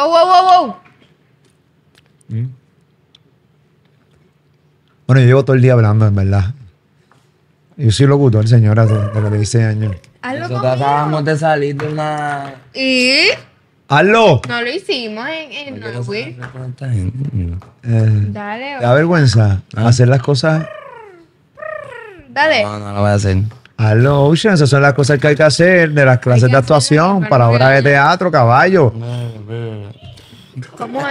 Wow, wow, wow, mm. Bueno, yo llevo todo el día hablando, en verdad. Yo soy locutor, señora, de, los 16 años. Hazlo Nosotros de salir de una... ¿Y? ¡Hazlo! No lo hicimos en, en Norwich. Eh, Dale. Da vergüenza hacer las cosas... Dale. No, no lo voy a hacer. Hazlo, Ocean. Esas son las cosas que hay que hacer de las clases de actuación para obras de teatro, caballo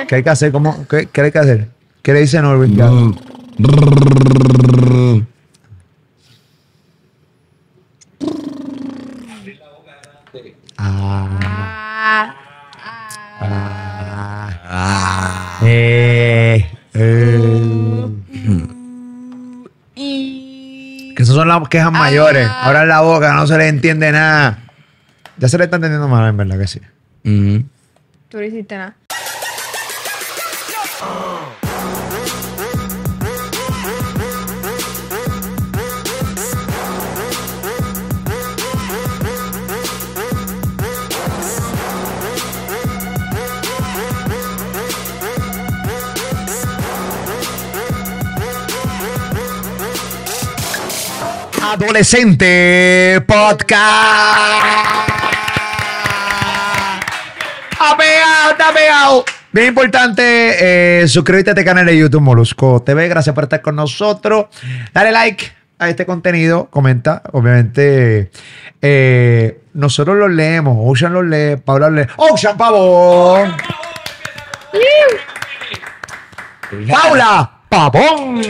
qué hay que hacer? cómo qué que hacer qué le dice Norbert? Ah. ah. ah. Eh. Eh. Que esas son las quejas ah. mayores. Ahora la boca no se le entiende nada. Ya se le está entendiendo mal, en verdad que sí. Tú no hiciste nada. Adolescente Podcast. Apeado, Bien importante, eh, suscríbete a este canal de YouTube Molusco TV. Gracias por estar con nosotros. Dale like a este contenido, comenta. Obviamente, eh, nosotros lo leemos. Ocean los lee, Paula lo lee. ¡Ocean, pavón! ¡Paula, pavón!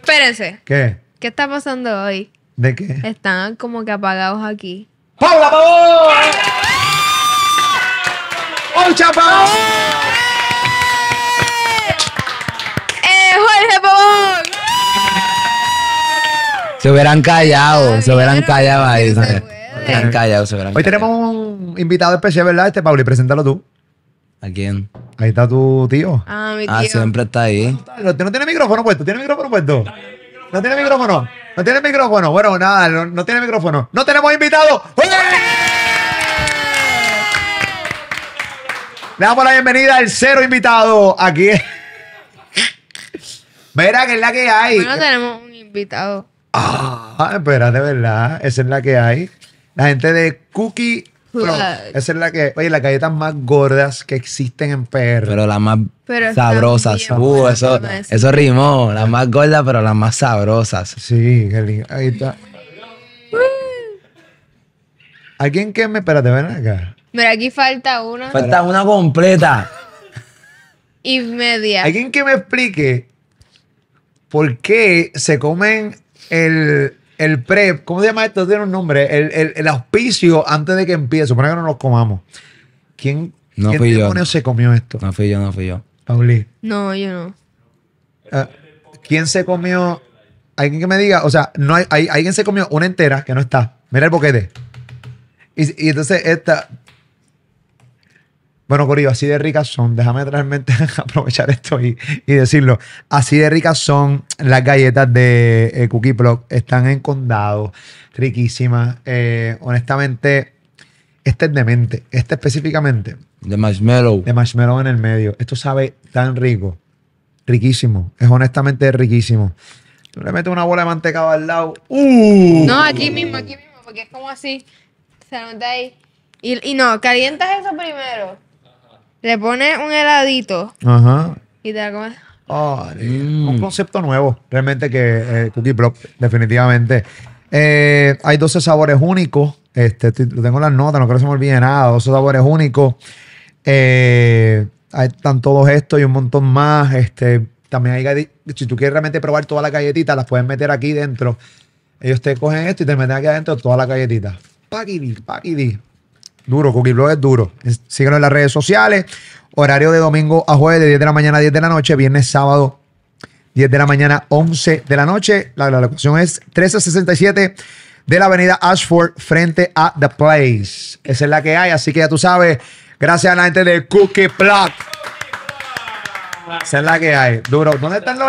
Espérense. ¿Qué? ¿Qué está pasando hoy? ¿De qué? Están como que apagados aquí. ¡Paula, pavón! ¡Eh! ¡Eh, Jorge Pavón! Se hubieran callado, se hubieran callado ahí. Se hubieran callado, se Hoy tenemos un invitado especial, ¿verdad? Este, Pauli, preséntalo tú. ¿A quién? Ahí está tu tío. Ah, mi ah, tío. Ah, siempre está ahí. No, tiene micrófono puesto, tiene micrófono puesto. No tiene micrófono. No tiene micrófono. Bueno, nada, no, tiene micrófono. No tenemos invitado. ¡Oye! Le damos la bienvenida al cero invitado aquí. Verá que es la que hay. Bueno, tenemos un invitado. Ah, de ¿verdad? Esa es la que hay. La gente de Cookie Pro. Esa es la que. Oye, las galletas más gordas que existen en Perro. Pero las más sabrosas. Uh, eso, eso rimó. Las más gordas, pero las más sabrosas. Sí, qué lindo. Ahí está. Alguien que me. Espérate, ven acá. Pero aquí falta una. Falta una completa. Y media. Alguien que me explique por qué se comen el, el prep. ¿Cómo se llama esto? Tiene un nombre. El, auspicio antes de que empiece. Supone que no nos comamos. ¿Quién, no fui yo. se comió esto? No fui yo, no fui yo. Pauli. No, yo no. Ah, ¿Quién se comió? Alguien que me diga, o sea, no hay, alguien se comió una entera que no está. Mira el boquete. Y, y entonces esta, bueno, Corillo, así de ricas son. Déjame realmente aprovechar esto y, decirlo. Así de ricas son las galletas de eh, Cookie Block. Están en condado. Riquísimas. Eh, honestamente, este es demente. Este específicamente. De marshmallow. De marshmallow en el medio. Esto sabe tan rico. Riquísimo. Es honestamente riquísimo. le meto una bola de manteca al lado. ¡Uh! No, aquí mismo, aquí mismo, porque es como así. Se nota ahí. Y, y no, calientas eso primero. Le pones un heladito. Ajá. Y te la comes. Mm. Un concepto nuevo, realmente, que eh, Cookie Block, definitivamente. Eh, hay 12 sabores únicos. Este, tengo las notas, no creo que se me olvide nada. 12 sabores únicos. Eh, están todos estos y un montón más. Este, también hay si tú quieres realmente probar todas las galletitas, las puedes meter aquí dentro. Ellos te cogen esto y te meten aquí adentro todas las galletitas. Paquidi, paquidi. Duro, Cookie Blog es duro. Síguenos en las redes sociales. Horario de domingo a jueves de 10 de la mañana a 10 de la noche. Viernes, sábado, 10 de la mañana, 11 de la noche. La, la es 1367 de la avenida Ashford frente a The Place. Esa es la que hay, así que ya tú sabes. Gracias a la gente de Cookie Blog. Esa es la que hay. Duro. ¿Dónde están los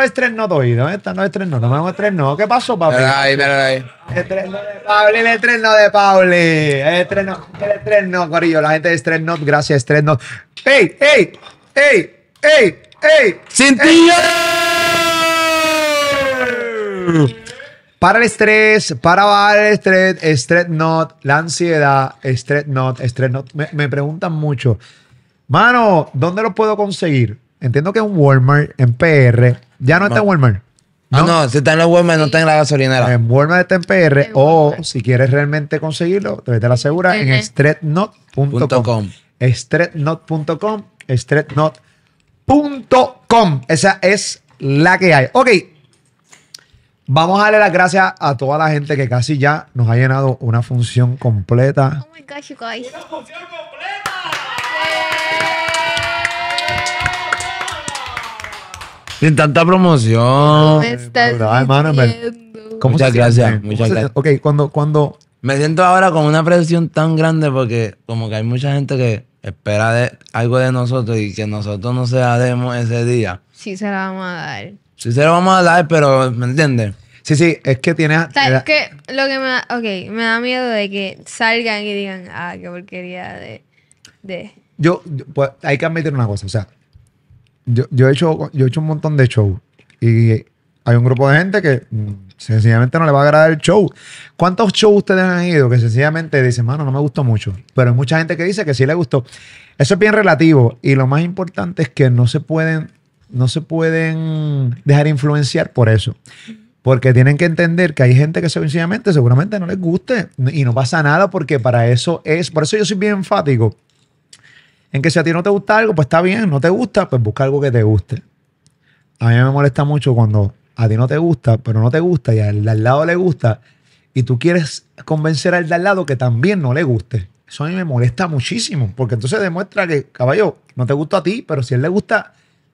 hoy? ¿Dónde están los estrenos? No me hago estrenos. ¿Qué pasó, papi? Ahí, pero ahí. Estreno de Pauli, el estreno de Pablo El estreno, el Corillo. La gente de estresnotos gracias, hey, ey, ey, ey, ey! ¡Cintillo! Para el estrés, para bajar el estrés, estrés la ansiedad, estrés not, Me, me preguntan mucho, mano, ¿dónde lo puedo conseguir? entiendo que un Walmart, en PR, ya no está en Walmart. Ah, ¿No? Ah, no, si está en los Walmart, no está en la gasolinera. En Walmart está en PR. o si quieres realmente conseguirlo, te la segura en streetnot.com. Streetnot.com. Streetnot.com. Esa es la que hay. Ok. Vamos a darle las gracias a toda la gente que casi ya nos ha llenado una función completa. Oh ¡Una función completa! Sin tanta promoción. estás muchas gracias, muchas gracias. Ok, cuando, cuando... Me siento ahora con una presión tan grande porque como que hay mucha gente que espera algo de nosotros y que nosotros no se la ese día. Sí se la vamos a dar. Sí se la vamos a dar, pero ¿me entiendes? Sí, sí, es que tiene... que lo que me da, me da miedo de que salgan y digan, ah, qué porquería de... yo pues, hay que admitir una cosa, o sea, yo, he hecho, yo he hecho un montón de shows y hay un grupo de gente que sencillamente no le va a agradar el show. ¿Cuántos shows ustedes han ido que sencillamente dicen, mano, no me gustó mucho? Pero hay mucha gente que dice que sí le gustó. Eso es bien relativo y lo más importante es que no se pueden, no se pueden dejar influenciar por eso. Porque tienen que entender que hay gente que sencillamente seguramente no les guste y no pasa nada porque para eso es, por eso yo soy bien enfático en que si a ti no te gusta algo, pues está bien, no te gusta, pues busca algo que te guste. A mí me molesta mucho cuando a ti no te gusta, pero no te gusta y al de al lado le gusta y tú quieres convencer al de al lado que también no le guste. Eso a mí me molesta muchísimo, porque entonces demuestra que, caballo, no te gusta a ti, pero si a él le gusta,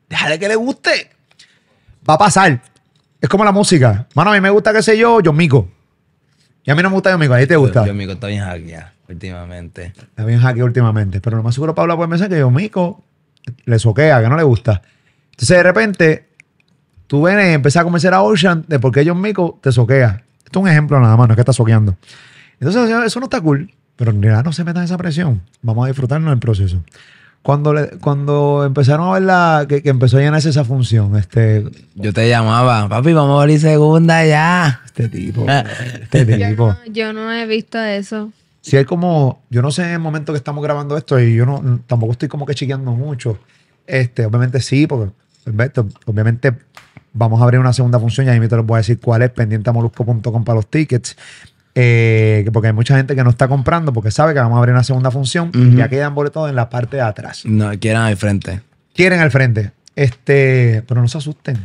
déjale que le guste. Va a pasar. Es como la música. Mano, a mí me gusta, qué sé yo, yo Mico. Y a mí no me gusta yo, Mico, a ti te gusta. John Mico está bien hackeado últimamente. Está bien hackeado últimamente. Pero lo más seguro Pablo puede pensar que yo, Mico, le soquea, que no le gusta. Entonces, de repente, tú vienes y empiezas a convencer a Ocean de por qué John Mico te soquea. Esto es un ejemplo nada más, no es que está soqueando. Entonces, eso no está cool. Pero en realidad no se metan esa presión. Vamos a disfrutarnos del proceso. Cuando, le, cuando empezaron a ver la, que, empezó a llenarse esa función, este. Yo te llamaba, papi, vamos a abrir segunda ya. Este tipo. este tipo. yo no he visto eso si hay como, yo no sé en el momento que estamos grabando esto y yo no, tampoco estoy como que chequeando mucho. Este, obviamente sí, porque obviamente vamos a abrir una segunda función y ahí me te lo voy a decir cuál es, pendiente para los tickets. Eh, porque hay mucha gente que no está comprando porque sabe que vamos a abrir una segunda función y ya quedan boletos en la parte de atrás. No, quieren al frente. Quieren al frente. Este, pero no se asusten.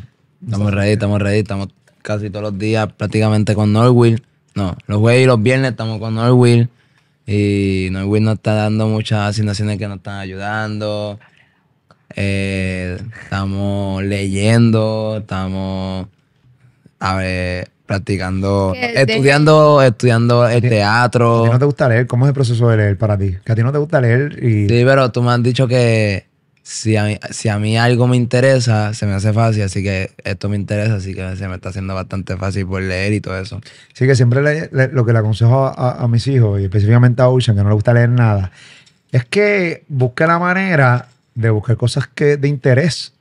estamos ready, estamos ready, estamos casi todos los días prácticamente con Norwill. No, los jueves y los viernes estamos con Norwill. Y no, güey, no está dando muchas asignaciones que nos están ayudando. Eh, estamos leyendo, estamos a ver, practicando, estudiando, estudiando el teatro. ¿A ti no te gusta leer? ¿Cómo es el proceso de leer para ti? Que a ti no te gusta leer Sí, pero tú me has dicho que si a, mí, si a mí algo me interesa, se me hace fácil, así que esto me interesa, así que se me está haciendo bastante fácil por leer y todo eso. Sí, que siempre lo que le aconsejo a, mis hijos, y específicamente a Ocean, que no le gusta leer nada, es que busque la manera de buscar cosas que, de interés.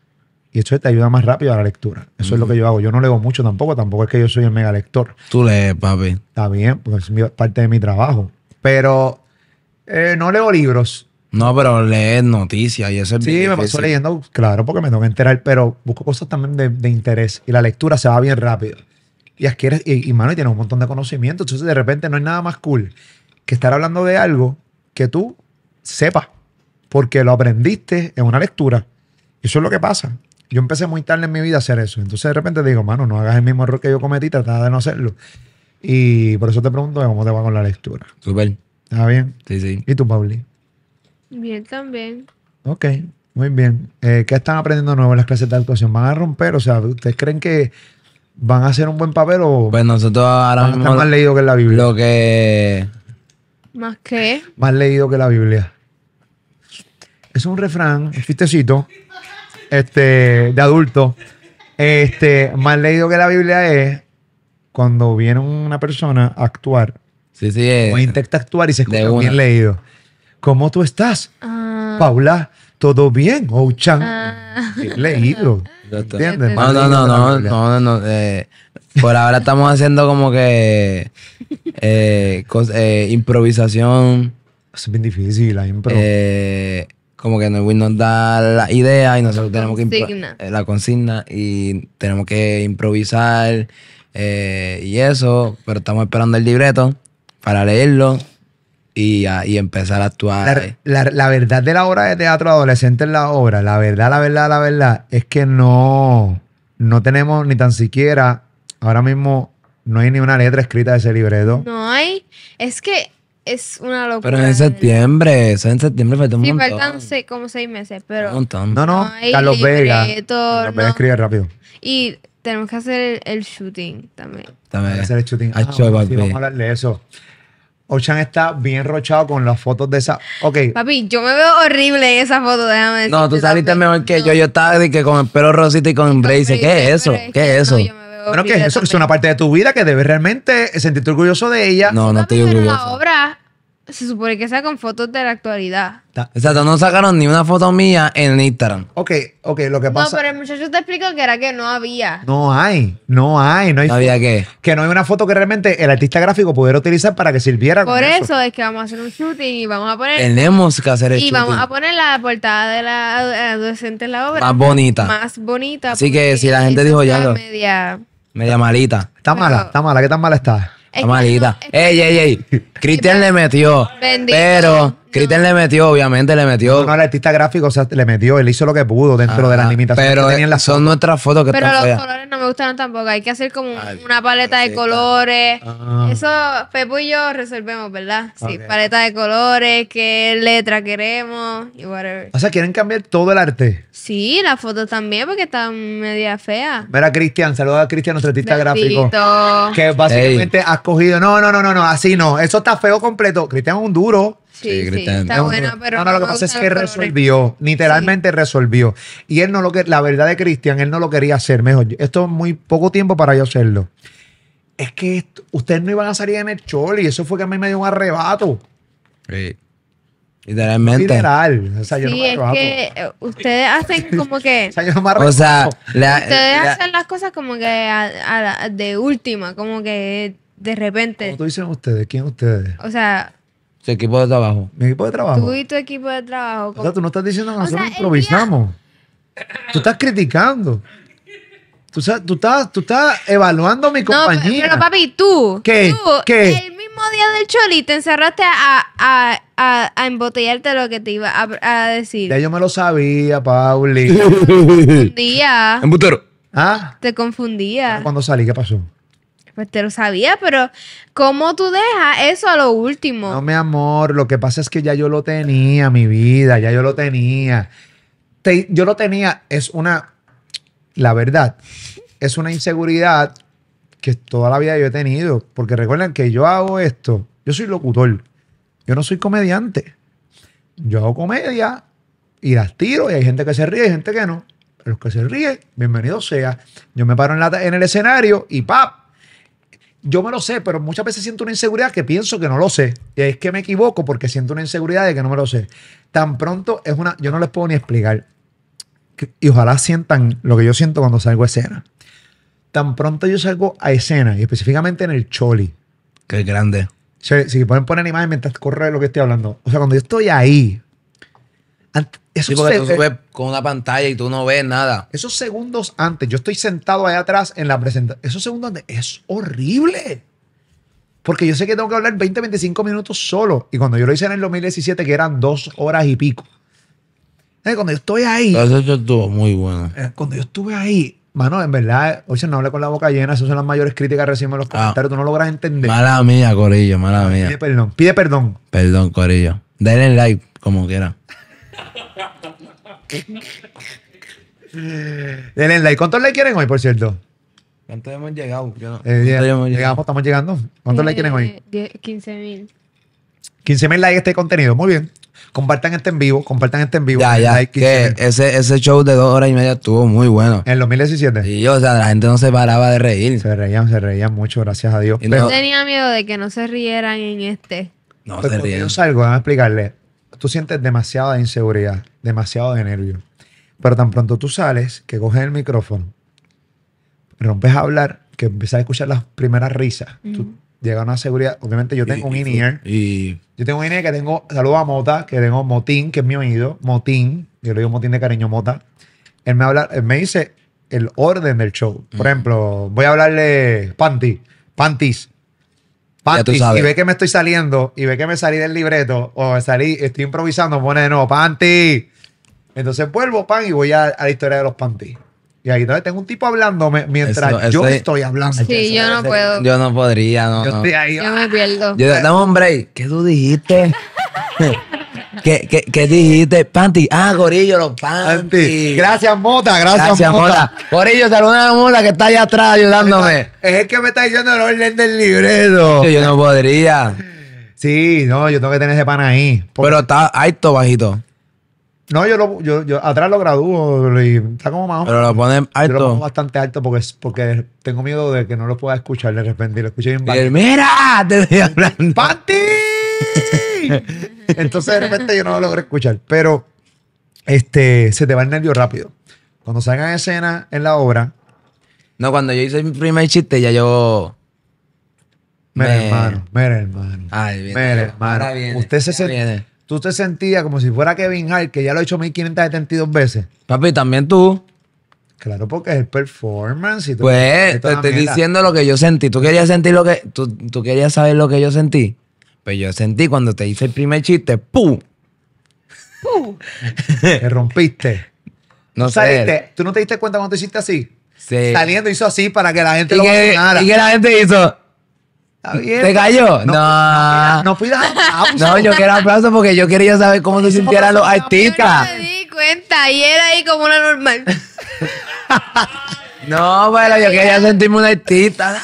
Y eso te ayuda más rápido a la lectura. Eso es lo que yo hago. Yo no leo mucho tampoco, tampoco es que yo soy el mega lector. Tú lees, papi. Está bien, porque es parte de mi trabajo. Pero eh, no leo libros no, pero leer noticias y ese Sí, me pasó leyendo, claro, porque me tengo que enterar, pero busco cosas también de, interés y la lectura se va bien rápido. Y adquieres, y, y mano, y tienes un montón de conocimiento, entonces de repente no hay nada más cool que estar hablando de algo que tú sepas, porque lo aprendiste en una lectura. Eso es lo que pasa. Yo empecé muy tarde en mi vida a hacer eso. Entonces de repente digo, mano, no hagas el mismo error que yo cometí, trata de no hacerlo. Y por eso te pregunto cómo te va con la lectura. Súper. ¿Está bien? Sí, sí. ¿Y tú, Pauli? Bien, también. Ok, muy bien. Eh, ¿Qué están aprendiendo nuevo en las clases de actuación? ¿Van a romper? O sea, ¿ustedes creen que van a hacer un buen papel o.? Pues nosotros ahora más leído que la Biblia. Lo que. ¿Más qué? Más leído que la Biblia. Es un refrán, un chistecito, este, de adulto. Este, más leído que la Biblia es cuando viene una persona a actuar Sí, sí. o intenta actuar y se escucha bien leído. ¿Cómo tú estás? Ah. Paula, ¿todo bien? Ouchan. Ah. Leído. ¿Entiendes? No, no, no, no, no, eh, por ahora estamos haciendo como que eh, eh, improvisación. Es bien difícil la impro. como que no nos da la idea y nosotros tenemos que la consigna y tenemos que improvisar y eso, pero estamos esperando el libreto para leerlo y, empezar a actuar. La, verdad de la obra de teatro adolescente en la obra, la verdad, la verdad, la verdad, es que no, no tenemos ni tan siquiera, ahora mismo no hay ni una letra escrita de ese libreto. No hay, es que es una locura. Pero en septiembre, eso en septiembre falta un montón. Sí, faltan como seis meses, pero... Un montón. No, no, Carlos Vega. Carlos Vega escribe rápido. Y tenemos que hacer el, shooting también. También. hacer el shooting. Ah, vamos a hablar de eso. Ochan está bien rochado con las fotos de esa. Ok. Papi, yo me veo horrible en esa foto, déjame decir. No, tú saliste mejor que yo. Yo estaba de que con el pelo rosito y con el brace. ¿Qué, es eso? ¿Qué es eso? bueno, que es eso? Que Es una parte de tu vida que debes realmente sentirte orgulloso de ella. No, no, te estoy orgulloso. La obra se supone que sea con fotos de la actualidad. O sea, no sacaron ni una foto mía en Instagram. Ok, ok, lo que pasa. No, pero el muchacho te explicó que era que no había. No hay, no hay, no hay. ¿No había qué? Que no hay una foto que realmente el artista gráfico pudiera utilizar para que sirviera. Por eso. es que vamos a hacer un shooting y vamos a poner. Tenemos que hacer el shooting. Y vamos a poner la portada de la adolescente en la obra. Más bonita. Más bonita. Así que si la gente dijo ya. Media... media malita. Está mala, está mala, ¿qué tan mala está? Amalita. ey, ey, ey. Cristian le metió. Pero Cristian le metió, obviamente le metió. No, el artista gráfico, o sea, le metió, él hizo lo que pudo dentro de las ah, limitaciones pero son nuestras fotos que Pero los colores no me gustaron tampoco. Hay que hacer como una paleta de colores. Ah. Eso Pepo y yo resolvemos, ¿verdad? Sí, paleta de colores, qué letra queremos y whatever. O sea, quieren cambiar todo el arte. Sí, las fotos también porque están media feas. Mira, Cristian, saluda a Cristian, nuestro artista gráfico. Que básicamente has cogido. No, no, no, no, no, así no. Eso está feo completo. Cristian es un duro. Sí, está bueno, pero no, no, lo que pasa es que resolvió, literalmente resolvió. Y él no lo que, la verdad de Cristian, él no lo quería hacer. Mejor, esto es muy poco tiempo para yo hacerlo. Es que ustedes no iban a salir en el y eso fue que a mí me dio un arrebato. Sí. Literalmente. Literal. O sea, yo es que eh, ustedes hacen como que. o sea, ustedes hacen las cosas como que de última, como que de repente. ¿Cómo tú dicen ustedes? ¿Quién ustedes? O sea, equipo de trabajo. Mi equipo de trabajo. Tú y tu equipo de trabajo. O sea, tú no estás diciendo nosotros improvisamos. Tú estás criticando. Tú, estás, tú estás evaluando mi compañía. pero papi, tú. ¿Qué? El mismo día del choli te encerraste a, a, a, embotellarte lo que te iba a, decir. Ya yo me lo sabía, Pauli. te confundía. ¿Ah? Te confundía. Cuando salí, ¿qué pasó? Pues te lo sabía, pero ¿cómo tú dejas eso a lo último? No, mi amor, lo que pasa es que ya yo lo tenía, mi vida, ya yo lo tenía. yo lo tenía, es una, la verdad, es una inseguridad que toda la vida yo he tenido, porque recuerden que yo hago esto, yo soy locutor, yo no soy comediante, yo hago comedia y las tiro y hay gente que se ríe y hay gente que no. Pero los que se ríen, bienvenido sea. Yo me paro en, en el escenario y ¡pap! yo me lo sé, pero muchas veces siento una inseguridad que pienso que no lo sé. Y es que me equivoco porque siento una inseguridad de que no me lo sé. Tan pronto es una, yo no les puedo ni explicar. Y ojalá sientan lo que yo siento cuando salgo a escena. Tan pronto yo salgo a escena, y específicamente en el Choli. Qué grande. Si, pueden poner imágenes mientras corre lo que estoy hablando. O sea, cuando yo estoy ahí, con una pantalla y tú no ves nada. Esos segundos antes, yo estoy sentado allá atrás en la presentación. Esos segundos antes es horrible. Porque yo sé que tengo que hablar 20, 25 minutos solo. Y cuando yo lo hice en el 2017, que eran dos horas y pico. Eh, cuando yo estoy ahí. Eso estuvo muy bueno. Eh, cuando yo estuve ahí, mano, en verdad, se no habla con la boca llena. Esas son las mayores críticas que recibimos en los ah. comentarios. Tú no logras entender. Mala mía, Corillo, mala mía. Pide perdón. Pide perdón. Perdón, Corillo. Denle like, como quiera. Denle ¿Cuántos likes quieren hoy, por cierto? ¿Cuántos hemos llegado? Eh, ya, hemos estamos llegando. ¿Cuántos likes quieren hoy? 15 eh, mil. 15 mil likes este contenido. Muy bien. Compartan este en vivo, compartan este en vivo. Ya, ya. que ese, ese show de dos horas y media estuvo muy bueno. En los 2017. Y yo, o sea, la gente no se paraba de reír. Se reían, se reían mucho, gracias a Dios. no tenía miedo de que no se rieran en este. No pues se rían Yo salgo, a explicarle tú sientes demasiada inseguridad, demasiado de nervio. Pero tan pronto tú sales, que coges el micrófono, rompes a hablar, que empiezas a escuchar las primeras risas, mm. a llega una seguridad. Obviamente yo tengo un in-ear. Yo tengo un in que tengo, saludo a Mota, que tengo Motín, que es mi oído, Motín, yo le digo Motín de cariño, Mota. Él me, habla, me dice el orden del show. Por ejemplo, voy a hablarle panty, panties y, ve que me estoy saliendo, y ve que me salí del libreto, o salí, estoy improvisando, pone de nuevo, panty. Entonces vuelvo, pan, y voy a, la historia de los panty. Y ahí entonces tengo un tipo hablándome mientras yo estoy hablando. Sí, yo no puedo. Yo no podría, no. Yo, me pierdo. dame un ¿Qué tú dijiste? ¿Qué, qué, qué dijiste? Panty. Ah, Gorillo, los panty. Gracias, Mota. Gracias, Mota. Gorillo, saluda a Mota que está allá atrás ayudándome. Es el que me está diciendo el orden del libreto. Yo, no podría. Sí, no, yo tengo que tener ese pan ahí. Pero está alto, bajito. No, yo, lo, yo, yo atrás lo gradúo y está como más. Pero lo ponen alto. lo pongo bastante alto porque, porque tengo miedo de que no lo pueda escuchar de repente y lo escuché bien. Mira, te estoy hablando. ¡Panty! Entonces de repente yo no lo logro escuchar, pero este, se te va el nervio rápido. Cuando salgan escenas en la obra. No, cuando yo hice mi primer chiste, ya yo. Mira, hermano, mira, hermano. Ay, hermano. viene, usted se Tú te sentías como si fuera Kevin Hart, que ya lo he hecho 1572 veces. Papi, también tú. Claro, porque es el performance. Y pues, te estoy diciendo lo que yo sentí. ¿Tú querías sentir lo que. Tú, tú querías saber lo que yo sentí? Pues yo sentí cuando te hice el primer chiste, ¡pum! ¡Pum! Te rompiste. No sé. ¿Tú no te diste cuenta cuando te hiciste así? Sí. Saliendo hizo así para que la gente lo Y que la gente hizo. ¿Te cayó? No. No, fui dar aplauso. No, yo quiero aplauso porque yo quería saber cómo te sintieran los artistas. No me di cuenta y era ahí como una normal. No, bueno, pues, yo quería sentirme una artista.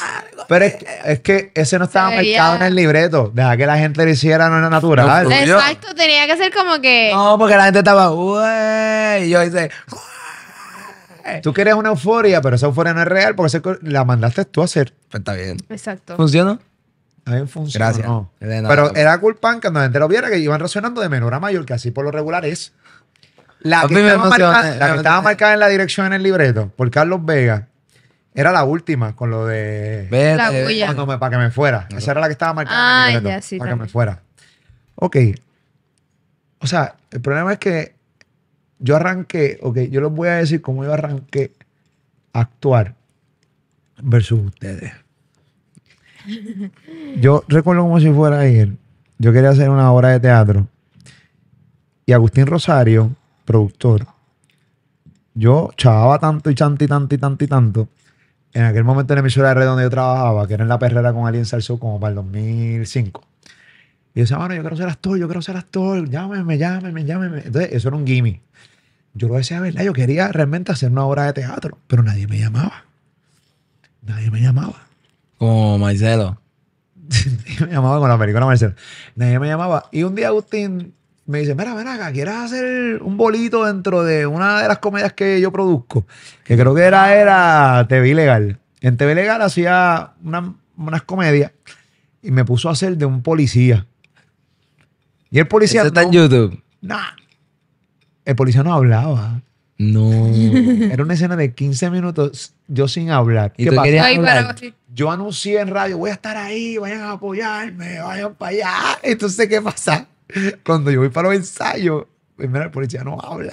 Pero es, es que ese no estaba marcado en el libreto. Deja que la gente lo hiciera, no era natural. Exacto, tenía que ser como que. No, porque la gente estaba, güey. Y yo hice. Tú quieres una euforia, pero esa euforia no es real porque la mandaste tú a hacer. Pues, está bien. Exacto. ¿Funcionó? También funcionó. Gracias. Pero era culpa que cuando la gente lo viera que iban reaccionando de menor a mayor, que así por lo regular es. Eh, la que, estaba, marcada, en la dirección en el libreto por Carlos Vega era la última con lo de. Eh, para que me fuera. Esa era la que estaba marcada en el ah, libreto. para que me fuera. Ok. O sea, el problema es que yo arranqué. Ok, yo les voy a decir cómo yo arranqué a actuar versus ustedes. Yo recuerdo como si fuera ayer. Yo quería hacer una obra de teatro. Y Agustín Rosario productor, yo chavaba tanto y tanto y tanto y tanto y tanto. En aquel momento en la emisora de red donde yo trabajaba, que era en la perrera con Alien Salso como para el 2005. Y yo decía, bueno, yo quiero ser actor, yo quiero ser actor, llámeme, llámeme, llámeme. Entonces, eso era un gimme. Yo lo decía, ¿verdad? Yo quería realmente hacer una obra de teatro, pero nadie me llamaba. Nadie me llamaba. Como Marcelo. nadie me llamaba con la película Marcelo. Nadie me llamaba. Y un día Agustín me dice, mira, ven acá, ¿quieres hacer un bolito dentro de una de las comedias que yo produzco? Que creo que era, era TV Legal. En TV Legal hacía una, unas comedias y me puso a hacer de un policía. Y el policía... está en YouTube? No. El policía no hablaba. No. Era una escena de 15 minutos, yo sin hablar. ¿Qué tú Yo anuncié en radio, voy a estar ahí, vayan a apoyarme, vayan para allá. Entonces, ¿qué pasa? Cuando yo voy para los ensayos, primero pues, el policía no habla.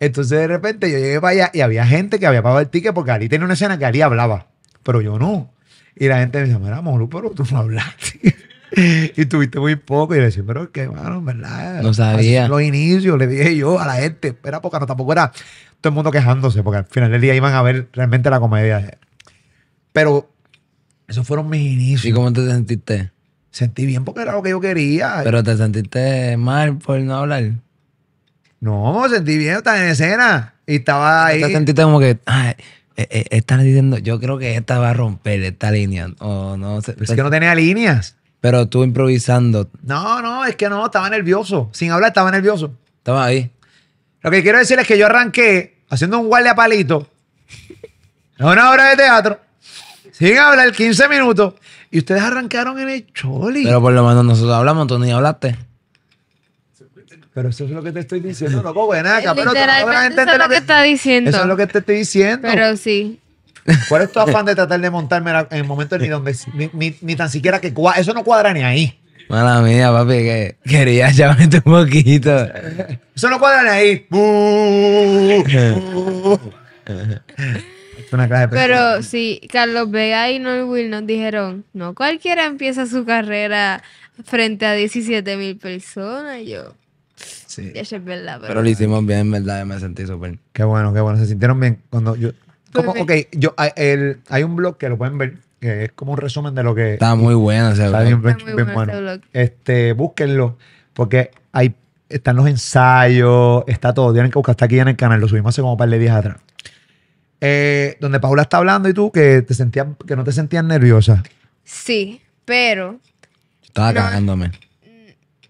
Entonces de repente yo llegué para allá y había gente que había pagado el ticket porque Ali tenía una escena que Ali hablaba, pero yo no. Y la gente me decía mira, pero tú no hablaste. y tuviste muy poco. Y le decía, pero que, bueno, ¿verdad? No sabía. los inicios, le dije yo a la gente, espera, porque no, tampoco era todo el mundo quejándose, porque al final del día iban a ver realmente la comedia. Pero esos fueron mis inicios. ¿Y cómo te sentiste? sentí bien porque era lo que yo quería. Pero te sentiste mal por no hablar. No, sentí bien, estaba en escena. Y estaba ahí. Te sentiste como que, e, e, están diciendo, yo creo que esta va a romper esta línea. O no Es pues que no tenía líneas. Pero tú improvisando. No, no, es que no, estaba nervioso. Sin hablar, estaba nervioso. Estaba ahí. Lo que quiero decir es que yo arranqué haciendo un guardia palito. una obra de teatro. Sin hablar 15 minutos. Y ustedes arrancaron en el Choli. Pero por lo menos nosotros hablamos, tú ni hablaste. Pero eso es lo que te estoy diciendo, No buena. nada, Pero la gente eso es lo que, está diciendo. Eso es lo que te estoy diciendo. Pero sí. ¿Cuál es tu afán de tratar de montarme en el momento ni donde ni, tan siquiera que Eso no cuadra ni ahí. Mala mía, papi, que quería llamarte un poquito. Eso no cuadra ni ahí. Pero sí, Carlos Vega y Will nos dijeron, no cualquiera empieza su carrera frente a 17 mil personas. yo, sí. eso es verdad. Pero, lo hicimos bien, en verdad, me sentí súper. Qué bueno, qué bueno. Se sintieron bien cuando yo... ok, yo, el, hay un blog que lo pueden ver, que es como un resumen de lo que... Está muy bueno ese blog. Está bien, muy bueno. Este, búsquenlo, porque hay están los ensayos, está todo. Tienen que buscar, está aquí en el canal, lo subimos hace como un par de días atrás eh, donde Paula está hablando y tú que te sentías, que no te sentías nerviosa. Sí, pero. Estaba cagándome.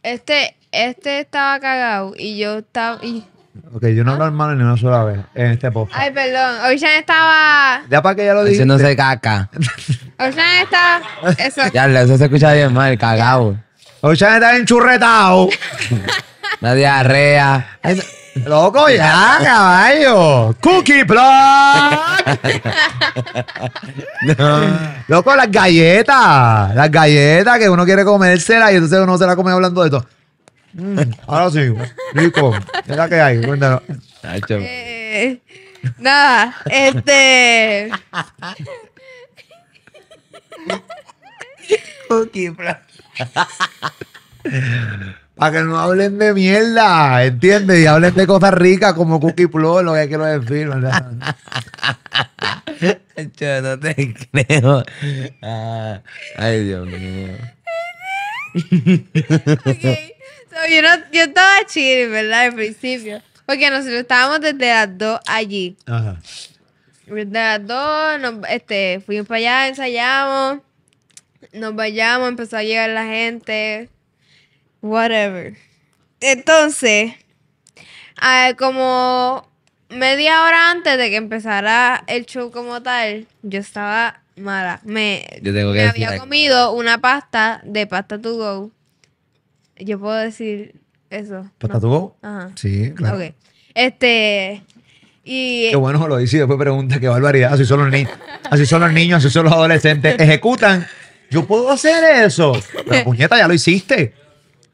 Este, este estaba cagado y yo estaba. Y... Ok, yo no hablo hermano ni una sola vez en este post. Ay, perdón. Ocean estaba. Ya para que ya lo dije. no se caca. Ocean estaba. Eso. Ya, eso se escucha bien mal, cagado. Ocean estaba enchurretado. La diarrea. Loco, ya, caballo. Cookie Block. Loco, las galletas. Las galletas que uno quiere comérselas y entonces uno se la come hablando de esto. Mm, ahora sí, rico. Es que hay, cuéntanos. Eh, nada, este. Cookie Block. Para que no hablen de mierda, ¿entiendes? Y hablen de cosas ricas como Cookie Plus, lo que que decir, ¿verdad? Yo no te creo. Ah, ay, Dios mío. okay. yo estaba chido, ¿verdad? Al principio. Porque nosotros estábamos desde las dos allí. Ajá. Desde las dos, este, fuimos para allá, ensayamos, nos vayamos, empezó a llegar la gente Whatever. Entonces, ah, como media hora antes de que empezara el show como tal, yo estaba mala. Me, había comido una pasta de pasta to go. Yo puedo decir eso. ¿Pasta to go? Sí, claro. Este. Y, qué bueno lo dice y después pregunta, qué barbaridad. Así son los niños, así son los niños, así son los adolescentes. Ejecutan. Yo puedo hacer eso. Pero puñeta, ya lo hiciste.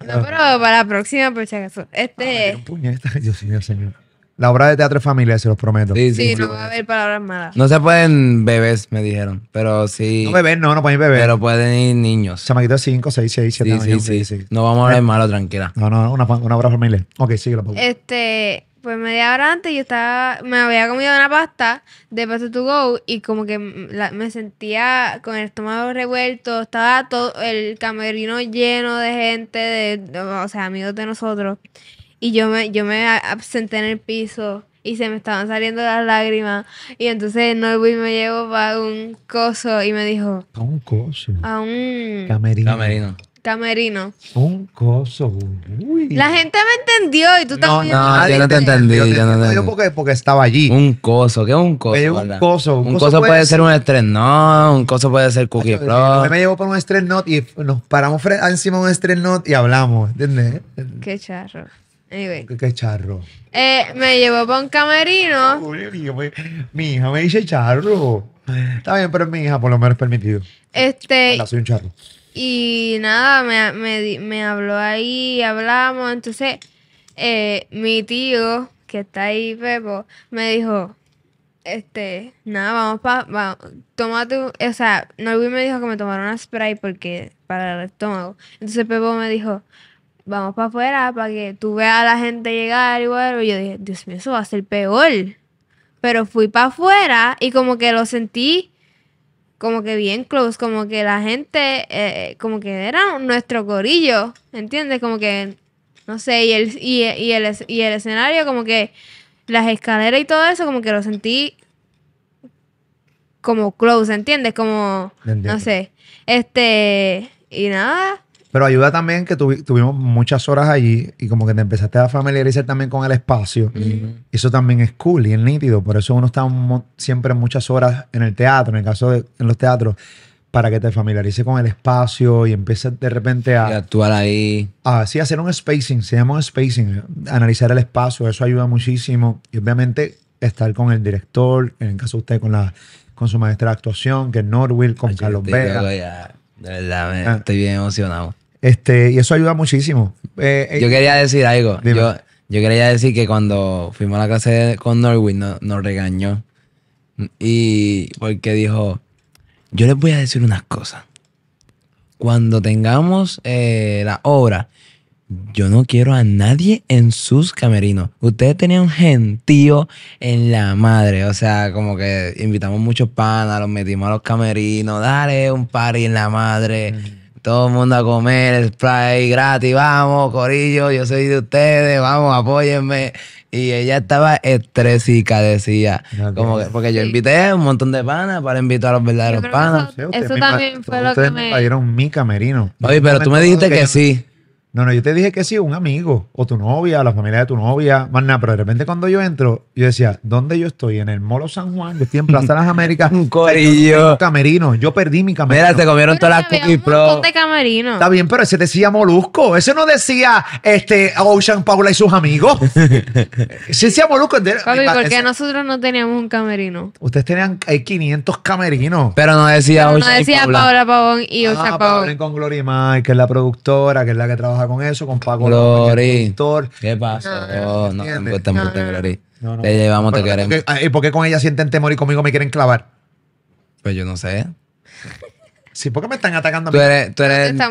No, pero para la próxima, por si acaso. Este. Ah, un La obra de teatro es familia, se los prometo. Sí, sí, no va a haber palabras malas. No se pueden bebés, me dijeron. Pero sí. No bebés no, no pueden ir bebés Pero pueden ir niños. Chamaquitos de 5, 6, 6, 7 Sí, sí, sí. No vamos a hablar eh, malo, tranquila. No, no, una, una obra familiar. Ok, sí la Este. Pues media hora antes yo estaba, me había comido una pasta de pasta to go y como que me sentía con el estómago revuelto, estaba todo el camerino lleno de gente, de, o sea, amigos de nosotros. Y yo me, yo me senté en el piso y se me estaban saliendo las lágrimas. Y entonces Norby me llevó para un coso y me dijo... A un coso. A un... Camerino. Camerino. Un coso. La gente me entendió y tú también. No, no, yo no te entendí. Yo, no entendí. porque, porque, estaba allí. Un coso. ¿Qué es un coso? un coso. Un, coso, puede, pues- ser, un estrenón, un coso puede ser cookie pro. Me llevó para un estrenón y nos paramos encima de un estrenón y hablamos. ¿Entiendes? Qué charro. Qué, charro. Eh, me llevó para un camerino. mi hija me dice charro. Está bien, pero es mi hija, por lo menos permitido. Este. la soy un charro. Y nada, me, habló ahí, hablamos. Entonces, eh, mi tío, que está ahí, Pepo, me dijo, este, nada, vamos para, toma tu, o sea, Norwin me dijo que me tomara una spray porque, para el estómago. Entonces Pepo me dijo, vamos para afuera para que tú veas a la gente llegar y bueno, y yo dije, Dios mío, eso va a ser peor. Pero fui para afuera y como que lo sentí como que bien close, como que la gente, eh, como que era nuestro corillo, ¿entiendes? Como que, no sé, y el, y el escenario, como que las escaleras y todo eso, como que lo sentí como close, ¿entiendes? Como, no sé, este, y nada, pero ayuda también que tuvimos muchas horas allí y como que te empezaste a familiarizar también con el espacio. Eso también es cool y es nítido. Por eso uno está siempre muchas horas en el teatro, en el caso de en los teatros, para que te familiarices con el espacio y empieces de repente a... actuar ahí. A, sí, hacer un spacing, se llama un spacing, analizar el espacio, eso ayuda muchísimo. Y obviamente estar con el director, en el caso de usted con, la, con su maestra de actuación, que es Norwil, con Carlos Vega. Ah. estoy bien emocionado. Este, y eso ayuda muchísimo. Eh, eh, yo quería decir algo. Yo, quería decir que cuando fuimos a la clase con Norwin nos regañó. Y porque dijo, yo les voy a decir unas cosas. Cuando tengamos eh, la obra, yo no quiero a nadie en sus camerinos. Ustedes tenían un gentío en la madre. O sea, como que invitamos muchos panas, los metimos a los camerinos, dale un party en la madre. Todo el mundo a comer, spray gratis, vamos, Corillo, yo soy de ustedes, vamos, apóyenme. Y ella estaba estresica, decía. como porque yo invité un montón de panas para invitar a los verdaderos panas. Eso, también fue lo que me. pagaron mi camerino. Oye, pero tú me dijiste que sí. No, no, yo te dije que sí, un amigo, o tu novia, la familia de tu novia, más nada, pero de repente cuando yo entro, yo decía, ¿dónde yo estoy? En el Molo San Juan, yo estoy en Plaza de las Américas. un corillo. camerino, yo perdí mi camerino. Mira, te comieron todas las cookies, un de camerino. Está bien, pero ese decía Molusco, ese no decía este, Ocean Paula y sus amigos. ese decía Molusco. ¿por qué nosotros no teníamos un camerino? Ustedes tenían hay 500 camerinos. Pero no decía Ocean Paula No decía Paula. Pavón y ah, Ocean ah, con Glory Mike, que es la productora, que es la que trabaja con eso, con Paco Glory. ¿Qué pasa? Ah. no, no, no, pues, te ah, ¿Y por qué con ella sienten temor y conmigo me quieren clavar? Pues yo no sé. Sí, ¿por qué me están atacando a Tú eres,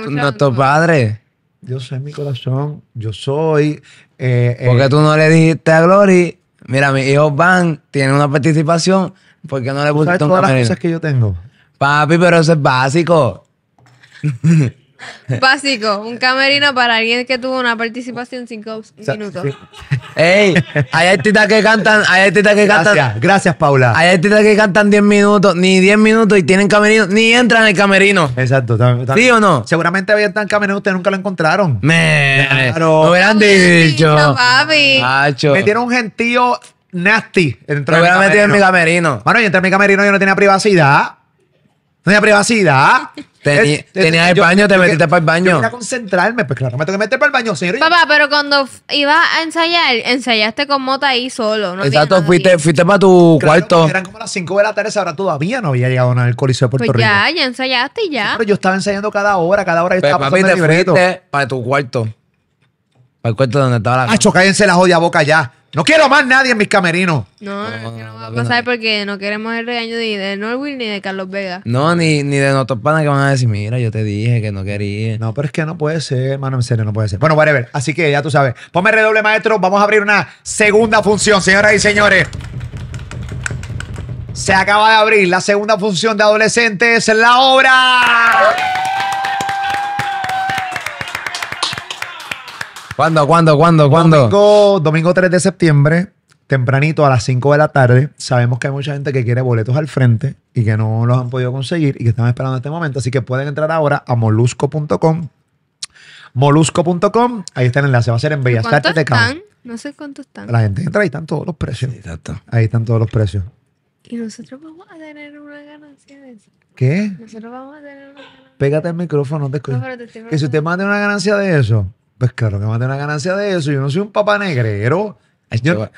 nuestro padre. Yo soy mi corazón, yo soy. Eh, eh, porque tú no le dijiste a Glory, mira, mis hijos van, tienen una participación, porque no le pusiste todas las cosas que yo tengo? Papi, pero eso es básico. Básico, un camerino para alguien que tuvo una participación cinco minutos. Ey, hay artistas que cantan, hay artistas que cantan. Gracias, gracias Paula. Hay artistas que cantan 10 minutos, ni 10 minutos y tienen camerino, ni entran el camerino. Exacto. ¿Sí o no? Seguramente había tan camerino, ustedes nunca lo encontraron. Me, claro. Lo hubieran dicho. No, papi. Macho. Metieron un gentío nasty. Entró. lo hubieran metido en mi camerino. Bueno, yo entré en mi camerino, yo no tenía privacidad. No tenía privacidad tenía el baño, te metiste para el baño. Yo que concentrarme, pues claro, me tengo que meter para el baño, sí Papá, pero cuando ibas a ensayar, ensayaste con Mota ahí solo. No Exacto, fuiste, fuiste, para tu cuarto. Eran como las 5 de la tarde, ahora todavía no había llegado al Coliseo de Puerto pues Rico. Ya, ya ensayaste y ya. pero yo estaba ensayando cada hora, cada hora yo pues, estaba papi, fuiste para tu cuarto. Para el cuarto donde estaba la. Ah, chocáyense la jodia boca ya. No quiero más nadie en mis camerinos. No, no, no, no va a pasar porque no queremos el regaño ni de Norwin ni de Carlos Vega. No, ni, ni de nuestros panas que van a decir, mira, yo te dije que no quería. No, pero es que no puede ser, hermano, en serio, no puede ser. Bueno, whatever. Así que ya tú sabes. Ponme redoble, maestro. Vamos a abrir una segunda función, señoras y señores. Se acaba de abrir la segunda función de adolescentes, la obra. ¿Cuándo, cuándo, cuándo, cuándo? Domingo, domingo 3 de septiembre, tempranito a las 5 de la tarde. Sabemos que hay mucha gente que quiere boletos al frente y que no los han podido conseguir y que están esperando este momento. Así que pueden entrar ahora a molusco.com. Molusco.com, ahí está el enlace, va a ser en Bellas Artes de No sé cuántos están. La gente entra, ahí están todos los precios. Exacto. Ahí están todos los precios. Y nosotros vamos a tener una ganancia de eso. ¿Qué? Nosotros vamos a tener una ganancia. Pégate el micrófono, no te escucho. que si usted manda una ganancia de eso, pues claro que vamos a tener una ganancia de eso. Yo no soy un papá negrero.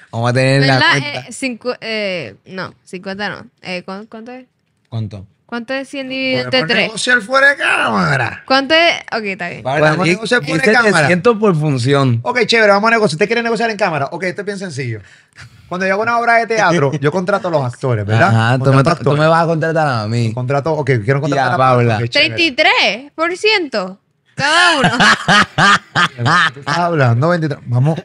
vamos a tener la eh, cuenta. Eh, no, 50 no. Eh, ¿Cuánto es? ¿Cuánto? ¿Cuánto es 100 dividido entre 3? negociar fuera de cámara. ¿Cuánto es? Ok, está bien. Vale, negociar fuera de cámara. 300 por función. Ok, chévere, vamos a negociar. ¿Usted quiere negociar en cámara? Ok, esto es bien sencillo. Cuando yo hago una obra de teatro, yo contrato a los actores, ¿verdad? Ajá, tú me, vas a contratar a mí. Contrato, ok, quiero contratar a Paula. ¿33%? Cada uno. hablando Vamos.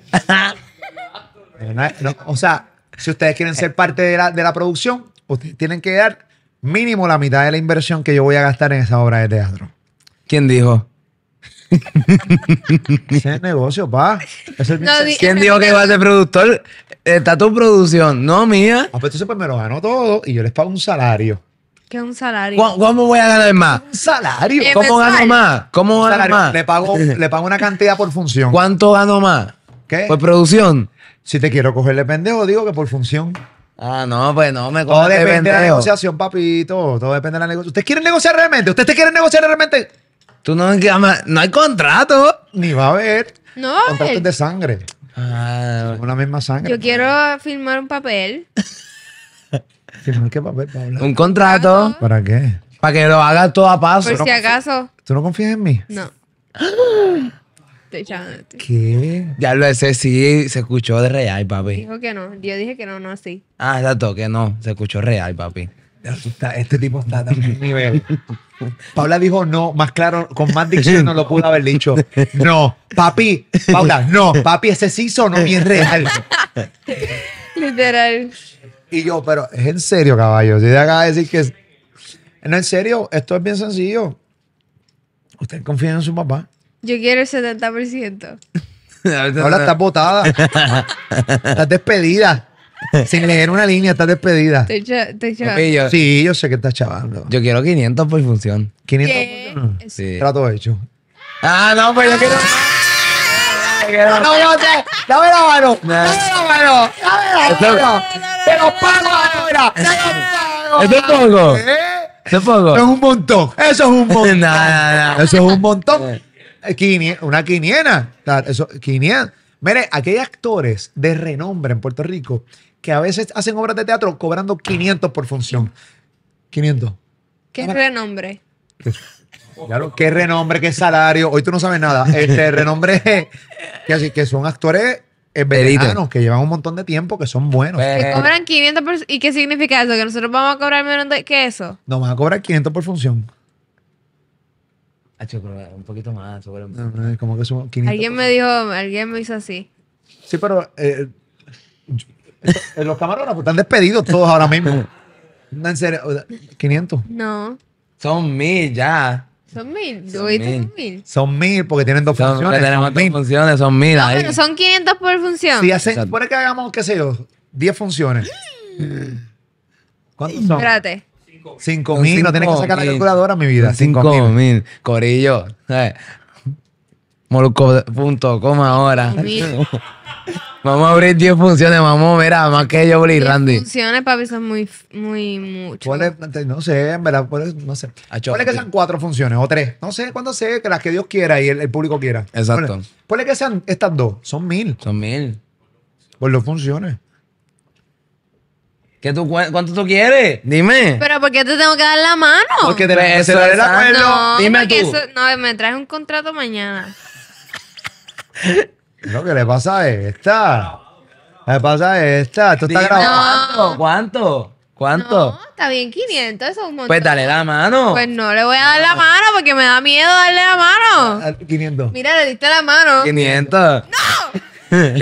o sea, si ustedes quieren ser parte de la, producción, ustedes tienen que dar mínimo la mitad de la inversión que yo voy a gastar en esa obra de teatro. ¿Quién dijo? Ese es negocio, pa. ¿Quién dijo que iba a ser productor? Está tu producción, no mía. Ah, pues entonces pues me lo gano todo y yo les pago un salario. ¿Qué es un salario? ¿Cómo, voy a ganar más? Un salario. ¿Cómo gano más? ¿Cómo gano más? Le pago, una cantidad por función. ¿Cuánto gano más? ¿Qué? ¿Por producción? Si te quiero cogerle pendejo, digo que por función. Ah, no, pues no me Todo depende de la negociación, papito. Todo depende de la negociación. ¿Usted quiere negociar realmente? ¿Usted te quiere negociar realmente? Tú no, no hay contrato. Ni va a haber. No. Contratos de sangre. Ah, una misma sangre. Yo quiero firmar un papel. Un contrato. Ah, ¿Para qué? Para que lo haga todo a paso. Por si acaso. ¿Tú no confías en mí? No. ¿Qué? Ya lo sé, sí, se escuchó de real, papi. Dijo que no. Yo dije que no, no así. Ah, exacto, que no. Se escuchó real, papi. Este tipo está a nivel. Paula dijo no, más claro, con más dicción no lo pudo haber dicho. No, papi, Paula, no, papi, ese sí sonó bien real. Literal. Y yo, pero es en serio, caballo. Si te acaba de decir que. Es... No, en serio, esto es bien sencillo. Usted confía en su papá. Yo quiero el 70%. Ahora estás botada. estás despedida. Sin leer una línea, estás despedida. Te Sí, yo sé que estás chavando. Yo quiero 500 por función. 500 por función. Sí. Trato hecho. Ah, no, pues yo quiero. No, no, no, dame la mano. Dame la mano. Dame la mano. ¡Te pago ahora! ¡Te lo pago! ¿Es ¿Eh? poco? Es un montón. Eso es un montón. Eso es un montón. Eh, una quiniena. Eso, Mire, aquí hay actores de renombre en Puerto Rico que a veces hacen obras de teatro cobrando 500 por función. 500. ¿Qué renombre? claro, qué renombre, qué salario. Hoy tú no sabes nada. Este renombre que, que son actores que llevan un montón de tiempo que son buenos. Pues, eh, cobran 500 ¿Y qué significa eso? ¿Que nosotros vamos a cobrar menos de, que eso? No, vamos a cobrar 500 por función. Un poquito más. Como que alguien me dijo, alguien me hizo así. Sí, pero eh, los camarones están despedidos todos ahora mismo. en serio, 500. No. Son mil ya. Son mil, son mil. Son mil. Son mil porque tienen dos son, funciones. Tenemos dos mil. funciones, son mil. No, ahí. Pero son 500 por función. Si hacen, pone que hagamos, qué sé yo, 10 funciones. ¿Cuántos son? Espérate. 5 mil, no tienes que sacar mil. la calculadora, mi vida. 5 mil. Corillo. Eh, Molusco, punto, coma ahora. Vamos a abrir 10 funciones, vamos, mira, más que yo, Bli, Randy. Funciones, papi, son muy, muy, mucho. no sé, en verdad, no sé. Ponle que sean eh, cuatro funciones o tres. No sé, cuando sé, que las que Dios quiera y el, público quiera. Exacto. Ponle, que sean estas dos. Son mil. Son mil. Por dos funciones. ¿Qué tú, ¿Cuánto tú quieres? Dime. Pero ¿por qué te tengo que dar la mano? Porque te pues eso el acuerdo. Dime tú. no, me traes un contrato mañana. Lo que le pasa a esta. Le pasa a esta. Esto está grabando? ¿Cuánto? ¿Cuánto? está bien 500, eso es un montón. Pues dale la mano. Pues no le voy a dar la mano porque me da miedo darle la mano. 500. Ah, Mira, le diste la mano. 500. ¡No!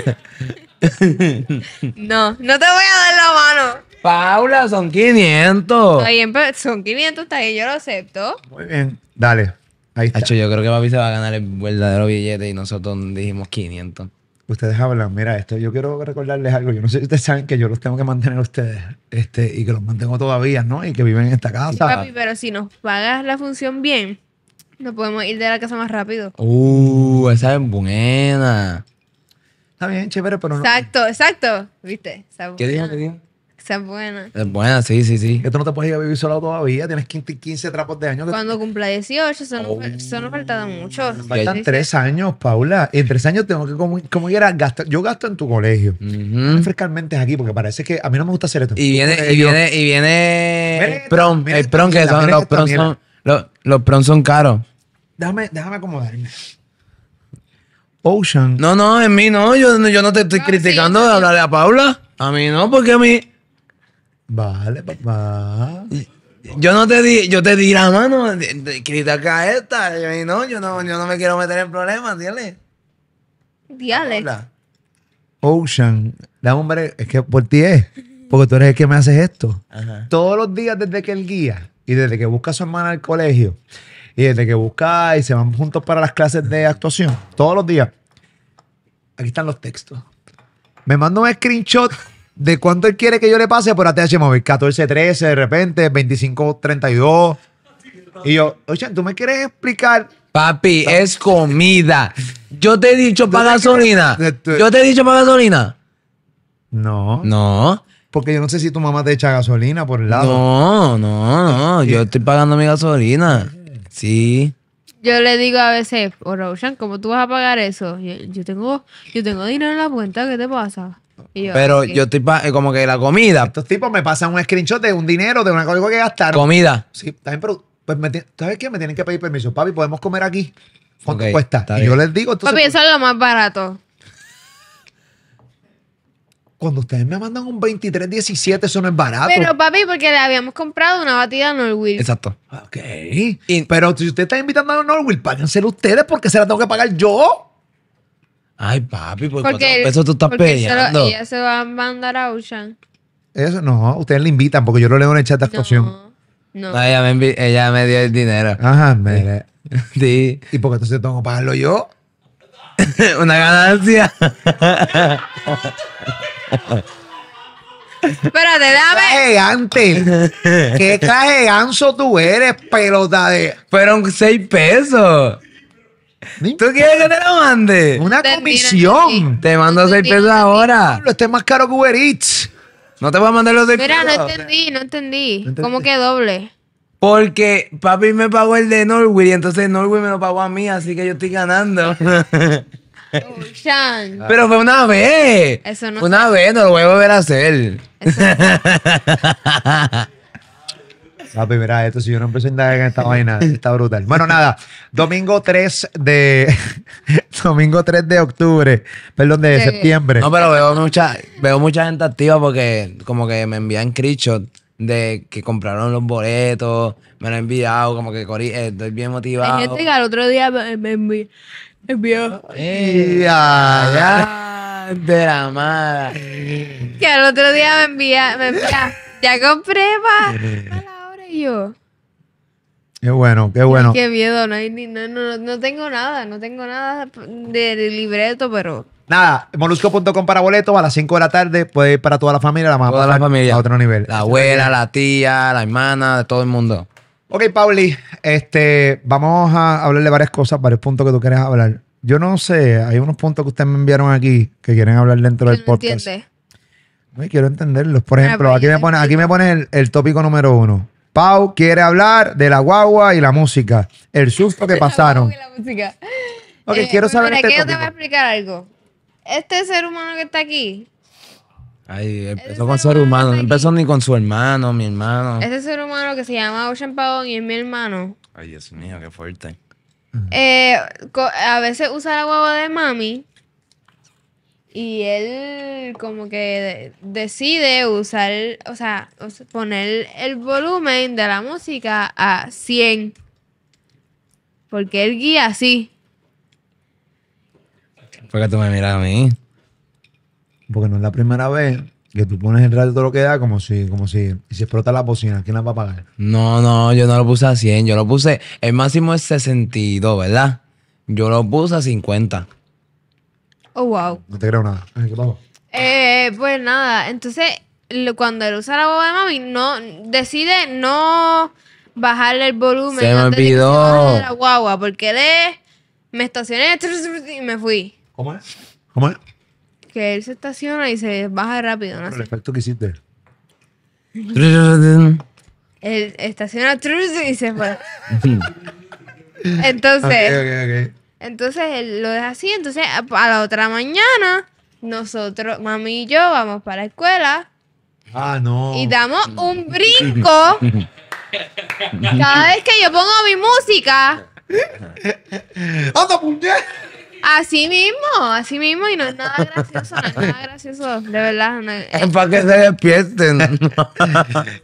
no, no te voy a dar la mano. Paula, son 500. Está bien, son 500, está bien, yo lo acepto. Muy bien, dale. De yo creo que papi se va a ganar el verdadero billete y nosotros dijimos 500. Ustedes hablan, mira esto, yo quiero recordarles algo, yo no sé si ustedes saben que yo los tengo que mantener a ustedes este, y que los mantengo todavía, ¿no? Y que viven en esta casa. papi, pero si nos pagas la función bien, nos podemos ir de la casa más rápido. Uh, esa es buena. Está bien, chévere, pero no. Exacto, exacto. ¿Viste? ¿Qué dijo? ¿Qué dijo? es buena. Es buena, sí, sí, sí. Esto no te puedes ir a vivir solo todavía. Tienes 15, 15 trapos de años. Cuando cumpla 18, eso no, oh. mucho. Faltan tres años, Paula. En tres años tengo que, como, como era, gastar. Yo gasto en tu colegio. Uh -huh. aquí, porque parece que a mí no me gusta hacer esto. Y viene, y viene, y viene el prom, el prom, que son los prom son, los, son caros. Déjame, déjame acomodarme. Ocean. No, no, en mí no. Yo, yo no te estoy criticando de hablarle a Paula. A mí no, porque a mí. Vale, papá. Yo no te di, yo te di la mano, esta. Yo, no, yo no, yo no me quiero meter en problemas, díale. Díale. Ocean, la hombre, es que por ti es, porque tú eres el que me haces esto. Todos los días desde que él guía y desde que busca a su hermana al colegio y desde que busca y se van juntos para las clases de actuación, todos los días. Aquí están los textos. Me manda un screenshot de cuánto él quiere que yo le pase por ATH móvil. 14, 13, de repente, 25, 32. Y yo, oye, ¿tú me quieres explicar? Papi, es comida. Yo te he dicho para gasolina. Yo te he dicho para gasolina. No. No. Porque yo no sé si tu mamá te echa gasolina por el lado. No, no, no. Yo estoy pagando mi gasolina. Sí. Yo le digo a veces, oh, ¿cómo tú vas a pagar eso? yo tengo, yo tengo dinero en la cuenta, ¿qué te pasa? Pero yo estoy eh, como que la comida. Estos tipos me pasan un screenshot de un dinero, de una cosa que gastar Comida. Sí, también, pero pues, ¿sabes qué? Me tienen que pedir permiso. Papi, ¿podemos comer aquí? ¿Cuánto cuesta? yo les digo, Papi, pues, eso es lo más barato. cuando ustedes me mandan un 23.17, eso no es barato. Pero papi, porque le habíamos comprado una batida Norwich. Exacto. Ok. Pero si usted está invitando a Norwill páguenselo ustedes porque se la tengo que pagar yo. Ay, papi, por pues, porque eso tú estás peleando. Solo ella se va a mandar a Ocean. Eso no, ustedes le invitan porque yo lo leo en el chat de actuación. No, ella, me ella, me dio el dinero. Ajá, mire. Sí. ¿Y porque entonces tengo que pagarlo yo? Una ganancia. de dame. ¿Qué gigante! ¡Qué clase ganso tú eres, pelota de. Fueron seis pesos. ¿Tú quieres que te lo mande? Una comisión. Te mando seis pesos ahora. lo esté más caro que Uber Eats. No te voy a mandar los de Mira, no entendí, no entendí. ¿Cómo que doble? Porque papi me pagó el de Norway y entonces Norway me lo pagó a mí, así que yo estoy ganando. Pero fue una vez. Una vez, no lo voy a volver a hacer. La primera esto, si yo no empecé a indagar en esta vaina, está brutal. Bueno, nada, domingo 3 de. domingo 3 de octubre, perdón, de septiembre. No, pero veo mucha, veo mucha gente activa porque como que me envían screenshot de que compraron los boletos, me lo han enviado, como que eh, estoy bien motivado. Hay gente que al otro día me, me, envió. Ay, ya, de la madre. Que al otro día me envía, me envía. Ya compré, pa yo. Qué bueno, qué bueno. qué miedo, no, tengo nada, no tengo nada de, libreto, pero. Nada, molusco.com para boletos a las 5 de la tarde, puede ir para toda la familia, la mamá. Toda la otro nivel. La abuela, la tía, la hermana, de todo el mundo. Ok, Pauli, este, vamos a hablarle varias cosas, varios puntos que tú quieres hablar. Yo no sé, hay unos puntos que ustedes me enviaron aquí que quieren hablar dentro del podcast. Entiende. quiero entenderlos. Por ah, ejemplo, pues, aquí me pone, aquí me pone el, el tópico número uno. Pau quiere hablar de la guagua y la música. El susto que pasaron. La Ok, eh, quiero saber este te voy a explicar algo. Este ser humano que está aquí. Ay, empezó con ser humano. No empezó ni con su hermano, mi hermano. Este ser humano que se llama Ocean Pau y es mi hermano. Ay, Dios mío, qué fuerte. Eh, a veces usa la guagua de mami y él como que decide usar, o sea, poner el volumen de la música a 100. Porque él guía así. ¿Por qué tú me miras a mí? Porque no es la primera vez que tú pones el radio todo lo que da como si, como si, si explota la bocina, ¿quién la va a pagar? No, no, yo no lo puse a 100, yo lo puse, el máximo es 62, ¿verdad? Yo lo puse a 50. Oh, wow. No te creo nada. Eh, pues nada, entonces cuando él usa la guagua de mami, no decide no bajarle el volumen. Se me olvidó. la guagua, porque él me estacioné y me fui. ¿Cómo es? ¿Cómo es? Que él se estaciona y se baja rápido. ¿no? efecto que hiciste. Él estaciona y se fue. Entonces, Ok, ok, ok. Entonces él lo deja así. Entonces a la otra mañana, nosotros, mami y yo, vamos para la escuela. Ah, no. Y damos un brinco. Cada vez que yo pongo mi música. ¡Anda, puñet! Así mismo, así mismo, y no es nada gracioso, no es nada gracioso, de verdad. Eh. para que se despierten.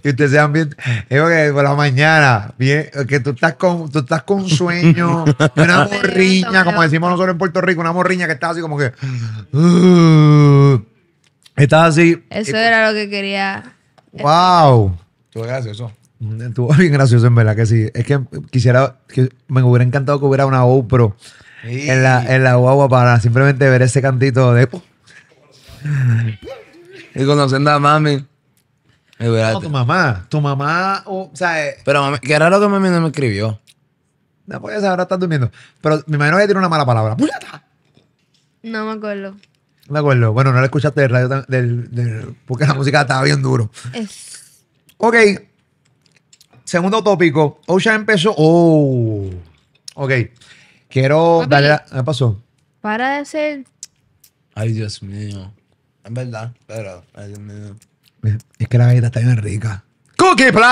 y ustedes sean bien. Es eh, que por la mañana, bien, que tú estás con, tú estás con sueño, una morriña, como decimos nosotros en Puerto Rico, una morriña que está así como que. Uh, estás así. Eso era lo que quería. Eh. ¡Wow! Estuvo gracioso. Estuvo bien gracioso, en verdad que sí. Es que quisiera, me hubiera encantado que hubiera una GoPro en, la, en la guagua para simplemente ver ese cantito de. y conociendo a mami. tu mamá. Tu mamá, o, sea... Eh, pero mami, qué raro que mami no me escribió. No, pues ahora estás durmiendo. Pero me imagino que tiene una mala palabra. No me acuerdo. No me acuerdo. Bueno, no la escuchaste del radio del, porque la música estaba bien duro. Ok. Segundo tópico. ya empezó... Oh. Ok. Quiero ah, pues, darle eh, ¿Qué pasó? Para de ser... Ay, Dios mío. Es verdad, pero... Ay, Dios mío. Es que la galleta está bien rica. ¡Cookie Plug!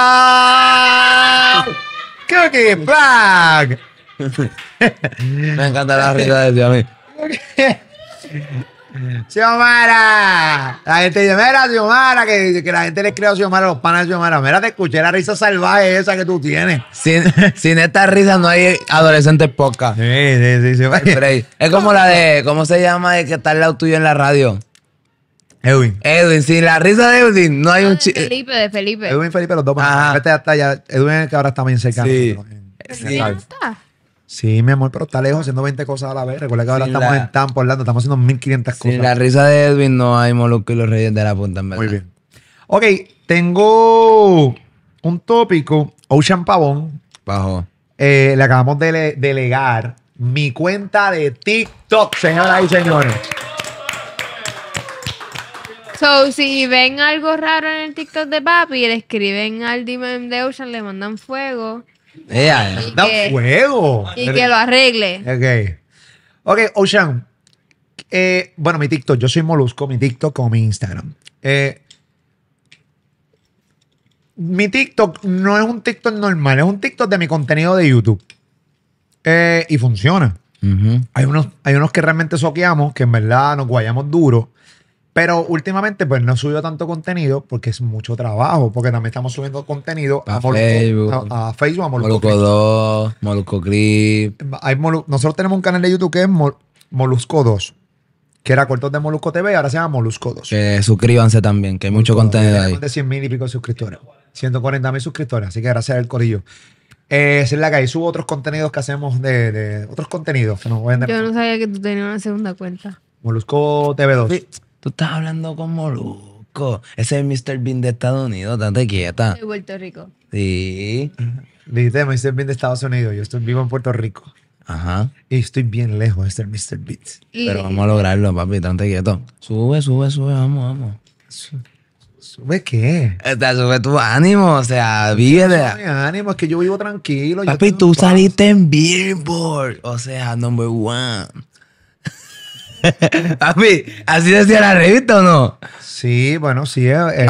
¡Cookie Plug! Me encanta la risa de ti a mí. Xiomara. La gente dice, mira, Xiomara, que, la gente le creó a Xiomara, los panas de Xiomara. Mira, te escuché la risa salvaje esa que tú tienes. Sin, esta risa no hay adolescentes poca. Sí, sí, sí. sí es como la de, ¿cómo se llama? De que está al lado tuyo en la radio. Edwin. Edwin, sin la risa de Edwin, no hay un ah, chiste. Felipe, de Felipe. Edwin y Felipe, los dos. Ajá. Este ya está ya. Edwin, que ahora está bien cercano. Sí. sí. ¿Está? Sí, mi amor, pero está lejos haciendo 20 cosas a la vez. Recuerda que ahora estamos en Tampa, Orlando, estamos haciendo 1500 cosas. Sin la risa de Edwin no hay Molusco y los Reyes de la Punta, en verdad. Muy bien. Ok, tengo un tópico. Ocean Pavón. Bajo. Eh, le acabamos de delegar mi cuenta de TikTok, señoras y señores. So, si ven algo raro en el TikTok de papi, le escriben al DM de Ocean, le mandan fuego Yeah, y da fuego. Y que lo arregle. Ok. Ok, Ocean. Eh, bueno, mi TikTok, yo soy Molusco, mi TikTok como mi Instagram. Eh, mi TikTok no es un TikTok normal, es un TikTok de mi contenido de YouTube. Eh, y funciona. hay, unos, hay unos que realmente soqueamos, que en verdad nos guayamos duro. Pero últimamente, pues no subió tanto contenido porque es mucho trabajo. Porque también estamos subiendo contenido a, Facebook. A, Facebook, a Molusco. 2, Molusco Clip. Nosotros tenemos un canal de YouTube que es Molusco 2, que era cortos de Molusco TV, ahora se llama Molusco 2. suscríbanse también, que hay mucho contenido ahí. de 100 mil y pico suscriptores. 140 mil suscriptores, así que gracias al corillo. Eh, es la que ahí Subo otros contenidos que hacemos de, otros contenidos Yo no sabía que tú tenías una segunda cuenta. Molusco TV2. Tú estás hablando como loco. Ese es Mr. Bean de Estados Unidos, date quieta. De Puerto Rico. Sí. Dijiste Mr. Bean de Estados Unidos. Yo estoy vivo en Puerto Rico. Ajá. Y estoy bien lejos de ser Mr. Bean. Pero vamos a lograrlo, papi, date quieto. Sube, sube, sube, vamos, vamos. ¿Sube qué? Este, sube tu ánimo, o sea, vive de... Mi ánimo, es que yo vivo tranquilo. Papi, tú saliste en Billboard, o sea, number one. Papi, ¿así decía la revista o no? Sí, bueno, sí. Es, eh, eh,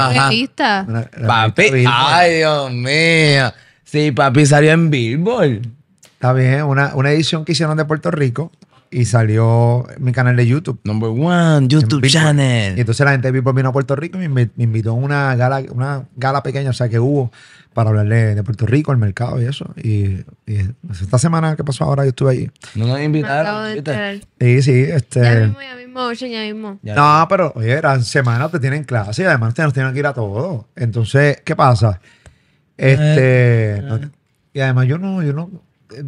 Papi, ay, Dios mío. Sí, papi salió en Billboard. Está bien, una, una edición que hicieron de Puerto Rico y salió mi canal de YouTube. Number one, YouTube Channel. Y entonces la gente vino a Puerto Rico y me, invitó a una gala, una gala pequeña, o sea, que hubo para hablarle de Puerto Rico, el mercado y eso. Y, esta semana que pasó ahora yo estuve allí. No nos invitaron. Sí, sí, este. Ya mismo, ya mismo, ya mismo. No, pero oye, eran semanas, te tienen clase y además te nos tienen que ir a todo. Entonces, ¿qué pasa? Eh, este. Eh. y además yo no, yo no, eh,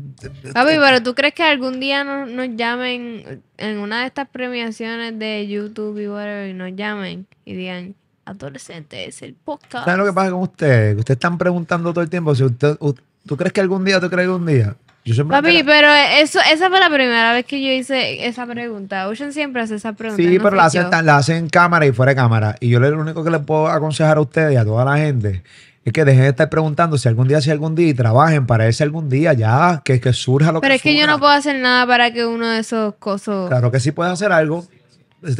Papi, eh, pero ¿tú crees que algún día nos, llamen en una de estas premiaciones de YouTube y whatever y nos llamen y digan, adolescente es el podcast? ¿Saben lo que pasa con ustedes? Ustedes están preguntando todo el tiempo si usted, ¿tú crees que algún día, tú crees que algún día? Papi, pero eso, esa fue la primera vez que yo hice esa pregunta. Ocean siempre hace esa pregunta. Sí, pero la hacen, la hacen en cámara y fuera de cámara. Y yo lo único que les puedo aconsejar a ustedes y a toda la gente es que dejen de estar preguntando si algún día, si algún día, y trabajen para ese algún día, ya, que, surja lo que que Pero es que yo no puedo hacer nada para que uno de esos cosas... Claro que sí puedes hacer algo.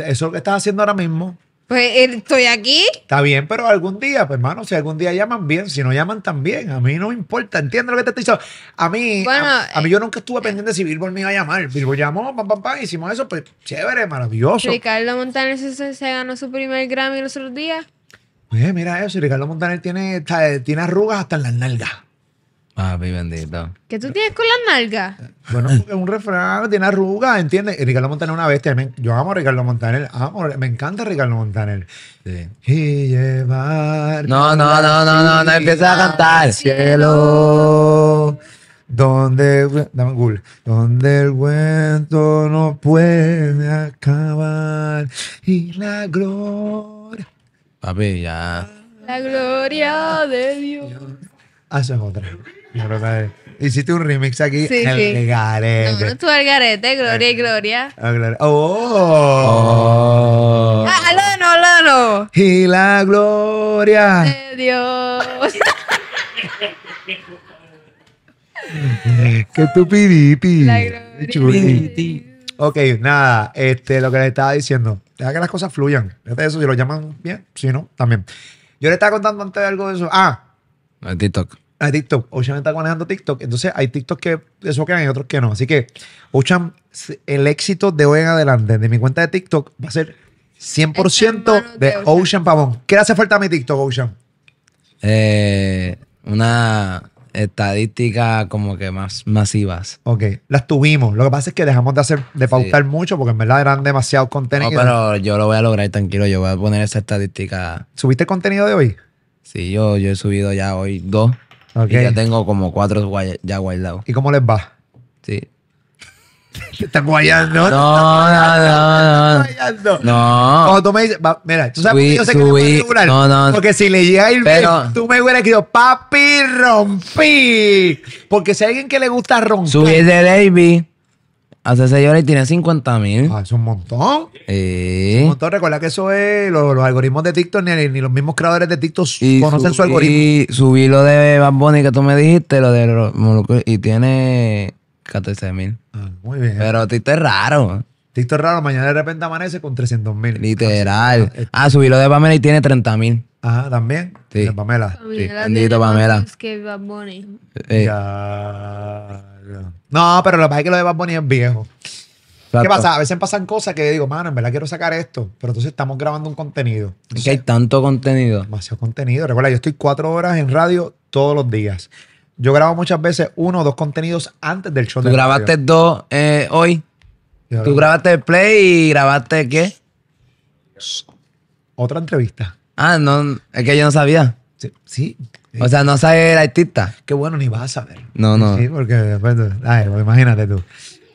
Eso que estás haciendo ahora mismo. Pues eh, estoy aquí. Está bien, pero algún día, pues, hermano, si algún día llaman bien, si no llaman también, a mí no me importa. Entiendo lo que te estoy diciendo. A mí, a, mí eh, yo nunca estuve pendiente de si Billboard me iba a llamar. Billboard llamó, pam, pam, pam, hicimos eso, pues chévere, maravilloso. Ricardo Montaner se ganó su primer Grammy los otros días mira eso, Ricardo Montaner tiene, tiene arrugas hasta en las nalgas. mi bendito. ¿Qué tú tienes con las nalgas? Bueno, es un refrán, tiene arrugas, ¿entiendes? Ricardo Montaner es una bestia. Yo amo a Ricardo Montaner, me encanta Ricardo Montaner. Y llevar. No, no, no, no, no, no, empieza a cantar. El Cielo. Donde, dame donde el cuento no puede acabar y la gloria Papi, ya. La gloria de Dios. Ah, es otra. Hiciste un remix aquí. el garete. No, no tú el garete, gloria y gloria. Oh, gloria. oh. Ah, Y la gloria de Dios. que tú pidi, La gloria. Dios. Ok, nada, este, lo que les estaba diciendo, deja que las cosas fluyan. De eso, si lo llaman bien, si no, también. Yo le estaba contando antes algo de eso. Ah. TikTok. El TikTok. Ocean está manejando TikTok. Entonces, hay TikTok que eso quedan y otros que no. Así que, Ocean, el éxito de hoy en adelante de mi cuenta de TikTok va a ser 100% de, Ocean. Pavón. ¿Qué le hace falta a mi TikTok, Ocean? Eh, una estadísticas como que más masivas. Ok, las tuvimos. Lo que pasa es que dejamos de hacer, de pautar mucho porque en verdad eran demasiado contenido. No, pero yo lo voy a lograr tranquilo. Yo voy a poner esa estadística. ¿Subiste contenido de hoy? Sí, yo, yo he subido ya hoy dos. Okay. Y ya tengo como cuatro ya guardados. ¿Y cómo les va? Sí, Te guayando. No, no, no. No. Cuando tú me dices, mira, tú sabes que yo sé que me No, no. Porque si le llega el pero, tú me hubieras escrito, papi, rompí. Porque si hay alguien que le gusta romper. Subí de Baby. Hace 6 horas y tiene 50 mil. Ah, es un montón. un montón. Recuerda que eso es. Los, algoritmos de TikTok, ni, ni, los mismos creadores de TikTok conocen su, algoritmo. Y subí lo de Bad Bunny que tú me dijiste, lo de. y tiene 14 mil. Ah, muy bien. Pero Tito es raro. ¿eh? Tito es raro, mañana de repente amanece con 300 mil. Literal. Ah, ah subí lo de Pamela y tiene 30 mil. Ajá, ah, también. Sí. De Pamela. Bendito Pamela. Es que Bad eh. No, pero lo que pasa es que lo de Bad Bunny es viejo. ¿Qué pasa? A veces pasan cosas que digo, mano, en verdad quiero sacar esto, pero entonces estamos grabando un contenido. es que hay tanto contenido. Demasiado contenido. Recuerda, yo estoy cuatro horas en radio todos los días. Yo grabo muchas veces uno o dos contenidos antes del show. Tú grabaste dos eh, hoy. Tú grabaste el play y grabaste qué? Otra entrevista. Ah, no, es que yo no sabía. Sí. O sea, no sabes el artista. Qué bueno, ni vas a saber. No, no. Sí, porque después. Pues, imagínate tú.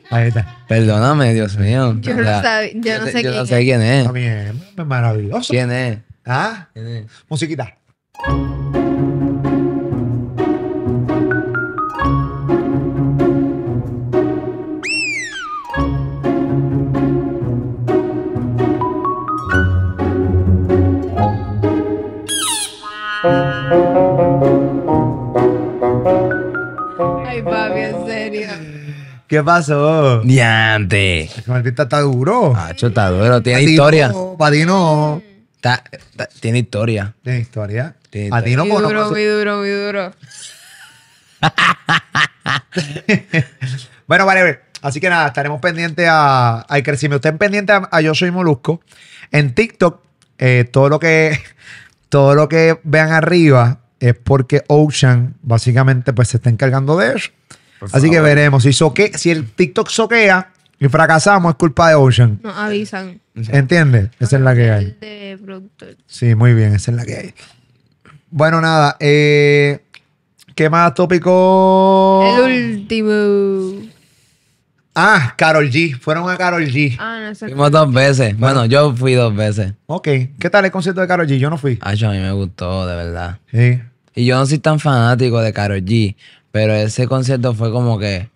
Ahí está. Perdóname, Dios mío. Yo, no, sabe, yo no sé, yo no sé quién es. También, maravilloso. ¿Quién es? ¿Ah? ¿Quién es? Musiquita. ¿Qué pasó? Diante. Es que Martita está duro. Ah, está duro. Tiene historia. ¡Para ti no! tiene historia. Tiene historia. Tiene muy duro, muy duro, muy duro. bueno, vale. Así que nada, estaremos pendientes a, al crecimiento. Estén pendientes a, Yo Soy Molusco. En TikTok, eh, todo lo que todo lo que vean arriba es porque Ocean básicamente pues se está encargando de eso. Pues Así que veremos. Si, si el TikTok soquea y fracasamos, es culpa de Ocean. No avisan. ¿Entiendes? Esa es la que hay. Sí, muy bien, esa es la que hay. Bueno, nada. Eh, ¿Qué más tópico? El último. Ah, Carol G. Fueron a Carol G. Ah, no sé. Fuimos dos veces. Bueno, yo fui dos veces. Ok. ¿Qué tal el concierto de Carol G? Yo no fui. Ay, a mí me gustó, de verdad. Sí. Y yo no soy tan fanático de Carol G. Pero ese concierto fue como que,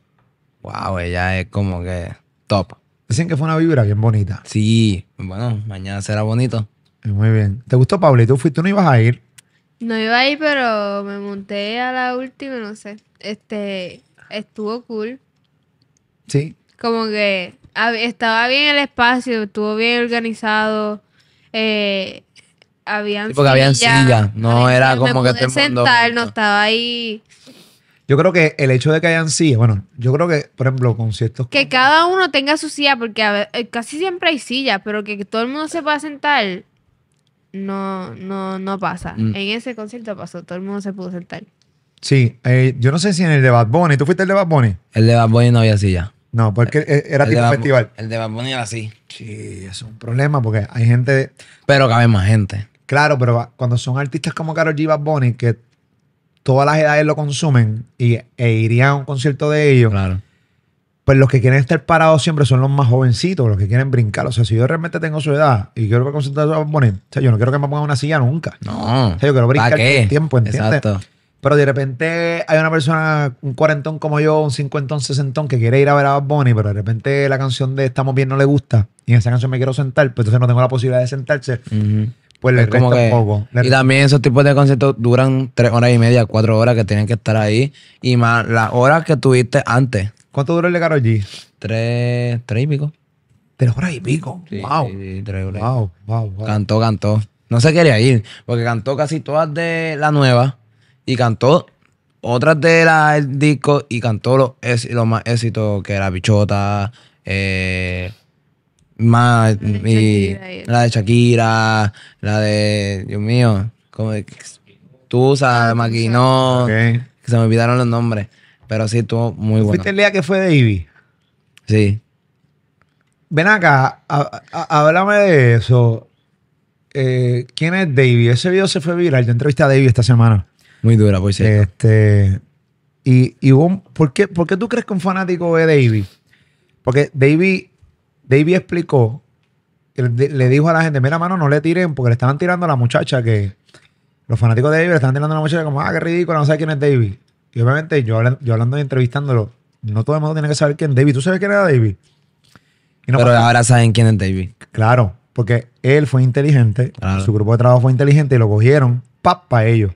wow, ella es como que top. Dicen que fue una vibra bien bonita. Sí, bueno, mañana será bonito. Eh, muy bien. ¿Te gustó, Pablo? ¿Y tú fuiste? ¿Tú no ibas a ir? No iba a ir, pero me monté a la última, no sé. Este, estuvo cool. Sí. Como que estaba bien el espacio, estuvo bien organizado. Eh, habían sí, porque habían sillas. No era como que todo no estaba ahí yo creo que el hecho de que hayan sillas, bueno, yo creo que, por ejemplo, conciertos. Que cada uno tenga su silla, porque eh, casi siempre hay sillas, pero que todo el mundo se pueda sentar, no, no, no pasa. Mm. En ese concierto pasó, todo el mundo se pudo sentar. Sí, eh, yo no sé si en el de Bad Bunny, ¿tú fuiste el de Bad Bunny? El de Bad Bunny no había silla. No, porque eh, era tipo festival. El de Bad Bunny era así. Sí, es un problema porque hay gente. Pero cabe más gente. Claro, pero cuando son artistas como Karol G. Bad Bunny, que todas las edades lo consumen y, e irían a un concierto de ellos. Claro. Pues los que quieren estar parados siempre son los más jovencitos, los que quieren brincar. O sea, si yo realmente tengo su edad y quiero que a concierto de o yo no quiero que me pongan una silla nunca. No. yo quiero brincar todo el tiempo, ¿entiendes? Exacto. Pero de repente hay una persona, un cuarentón como yo, un cincuentón, sesentón, que quiere ir a ver a Bad Bunny, pero de repente la canción de Estamos Bien no le gusta y en esa canción me quiero sentar, pues entonces no tengo la posibilidad de sentarse pues como que, y también esos tipos de conciertos duran tres horas y media, cuatro horas que tienen que estar ahí. Y más las horas que tuviste antes. ¿Cuánto duró el de Karol Tres, tres y pico. Tres horas y pico. wow. Wow, wow, Cantó, cantó. No se quería ir, porque cantó casi todas de la nueva y cantó otras de la disco y cantó los, más éxitos que era Bichota, eh, más la de, Shakira, la de, Dios mío, como de Tusa, ah, Maquinó, se me olvidaron los nombres, pero sí estuvo muy bueno. ¿Fuiste el día que fue de Sí. Ven acá, háblame de eso. Eh, ¿Quién es Davy? Ese video se fue viral. Yo entrevisté a David esta semana. Muy dura, por cierto. Este, y, y vos, ¿por, qué, tú crees que un fanático es Davy? Porque Davy. David explicó, le dijo a la gente, mira, mano, no le tiren, porque le estaban tirando a la muchacha que, los fanáticos de David le estaban tirando a la muchacha como, ah, qué ridículo, no sabe quién es David. Y obviamente yo, yo hablando y entrevistándolo, no todo el mundo tiene que saber quién es David. ¿Tú sabes quién era David. Pero ahora saben quién es David. Claro, porque él fue inteligente, su grupo de trabajo fue inteligente y lo cogieron, pa, para ellos.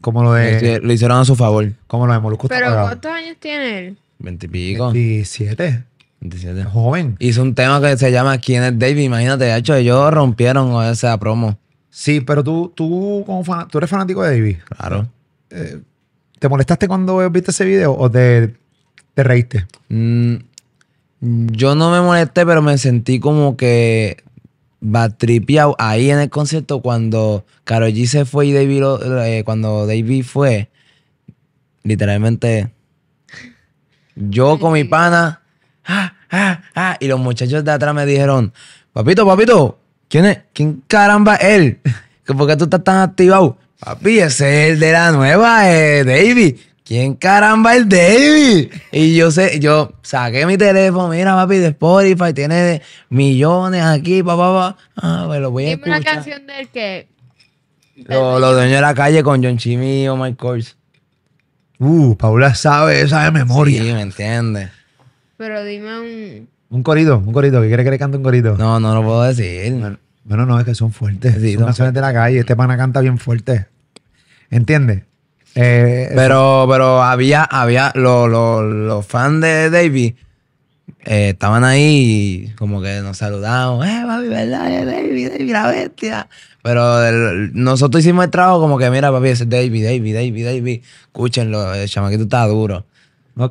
Como lo de. Lo hicieron a su favor. Como lo de Molusco. Pero ¿cuántos años tiene él? Veintipico. Diecisiete. Joven. Hizo un tema que se llama ¿Quién es David? Imagínate, de hecho, ellos rompieron esa promo. Sí, pero tú, tú, como fan, tú eres fanático de David. Claro. Eh, ¿Te molestaste cuando viste ese video o te, reíste? Mm, yo no me molesté, pero me sentí como que batripiao ahí en el concierto cuando Karol G se fue y David, eh, cuando David fue, literalmente, yo con mi pana Ah, ah, ah, Y los muchachos de atrás me dijeron, papito, papito, ¿quién caramba es él? ¿Por qué tú estás tan activado? Papi, ese es el de la nueva, eh, David. ¿Quién caramba es David? Y yo sé, yo saqué mi teléfono, mira, papi, de Spotify, tiene millones aquí, papá, papá. Ah, pues lo voy a escuchar. una canción del que... Los lo dueños de la calle con John Chimmy o Mike Kors. Uh, Paula sabe esa de memoria. Sí, me entiende. Pero dime un. Un corito, un corito, ¿qué quiere que le cante un corito. No, no lo puedo decir. Bueno, no, es que son fuertes. son de la calle. Este pana canta bien fuerte. ¿Entiendes? Eh, pero, pero había, había, los fans de Davy eh, estaban ahí como que nos saludaban. Eh, papi, ¿verdad? Eh, David la bestia. Pero nosotros hicimos el trabajo como que, mira, papi, ese es David Davey, Davey, Escúchenlo, el chamaquito está duro.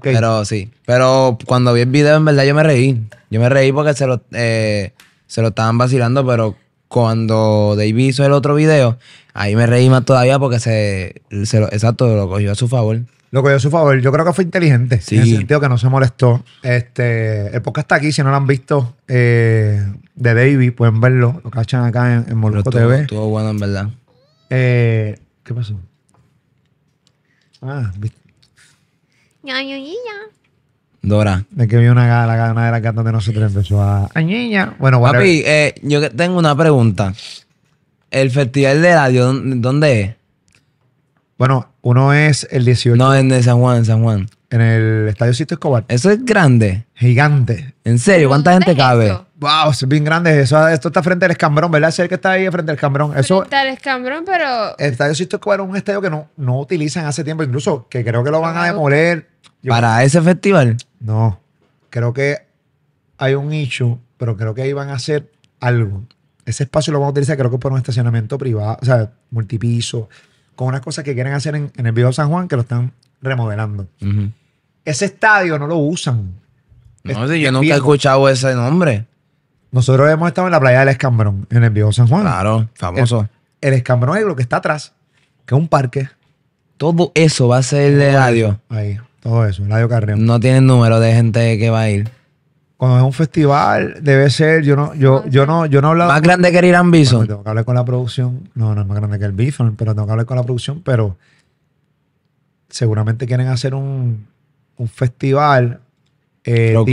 Pero sí. Pero cuando vi el video, en verdad yo me reí. Yo me reí porque se lo, eh, se lo estaban vacilando, pero cuando David hizo el otro video, ahí me reí más todavía porque se, lo, exacto, lo cogió a su favor. Lo cogió a su favor. Yo creo que fue inteligente. Sí. En el sentido que no se molestó. Este, el podcast está aquí. Si no lo han visto eh, de David pueden verlo. Lo cachan acá en, Molotov TV. Estuvo bueno, en verdad. Eh, ¿Qué pasó? Ah, ¿viste? Dora. De que vi una, gala, una de las gatas de nosotros empezó a... Bueno, Papi, eh, yo tengo una pregunta. ¿El Festival de Radio dónde es? Bueno, uno es el 18. No, en San Juan, en San Juan. En el Estadio Sisto Escobar. Eso es grande. Gigante. ¿En serio? ¿Cuánta gente cabe? Wow, es bien grande. Eso, esto está frente al escambrón, ¿verdad? Es el que está ahí frente al escambrón. Eso, al escambrón, pero... El Estadio Sisto Escobar es un estadio que no, no utilizan hace tiempo, incluso que creo que lo van a demoler ¿Para ese festival? No. Creo que hay un nicho, pero creo que ahí van a hacer algo. Ese espacio lo van a utilizar, creo que por un estacionamiento privado, o sea, multipiso, con unas cosas que quieren hacer en, el Viejo San Juan que lo están remodelando. Ese estadio no lo usan. No, sé, yo nunca he escuchado ese nombre. Nosotros hemos estado en la playa del Escambrón, en el Viejo San Juan. Claro, famoso. El, el Escambrón es lo que está atrás, que es un parque. Todo eso va a ser el estadio. Ahí. Oh, no tienen número de gente que va a ir. Cuando es un festival, debe ser, yo no, yo, yo no, yo no hablo. Más grande que el Irán Bison. tengo que hablar con la producción. No, no es más grande que el Bison, pero tengo que hablar con la producción, pero seguramente quieren hacer un, un festival. Eh, Los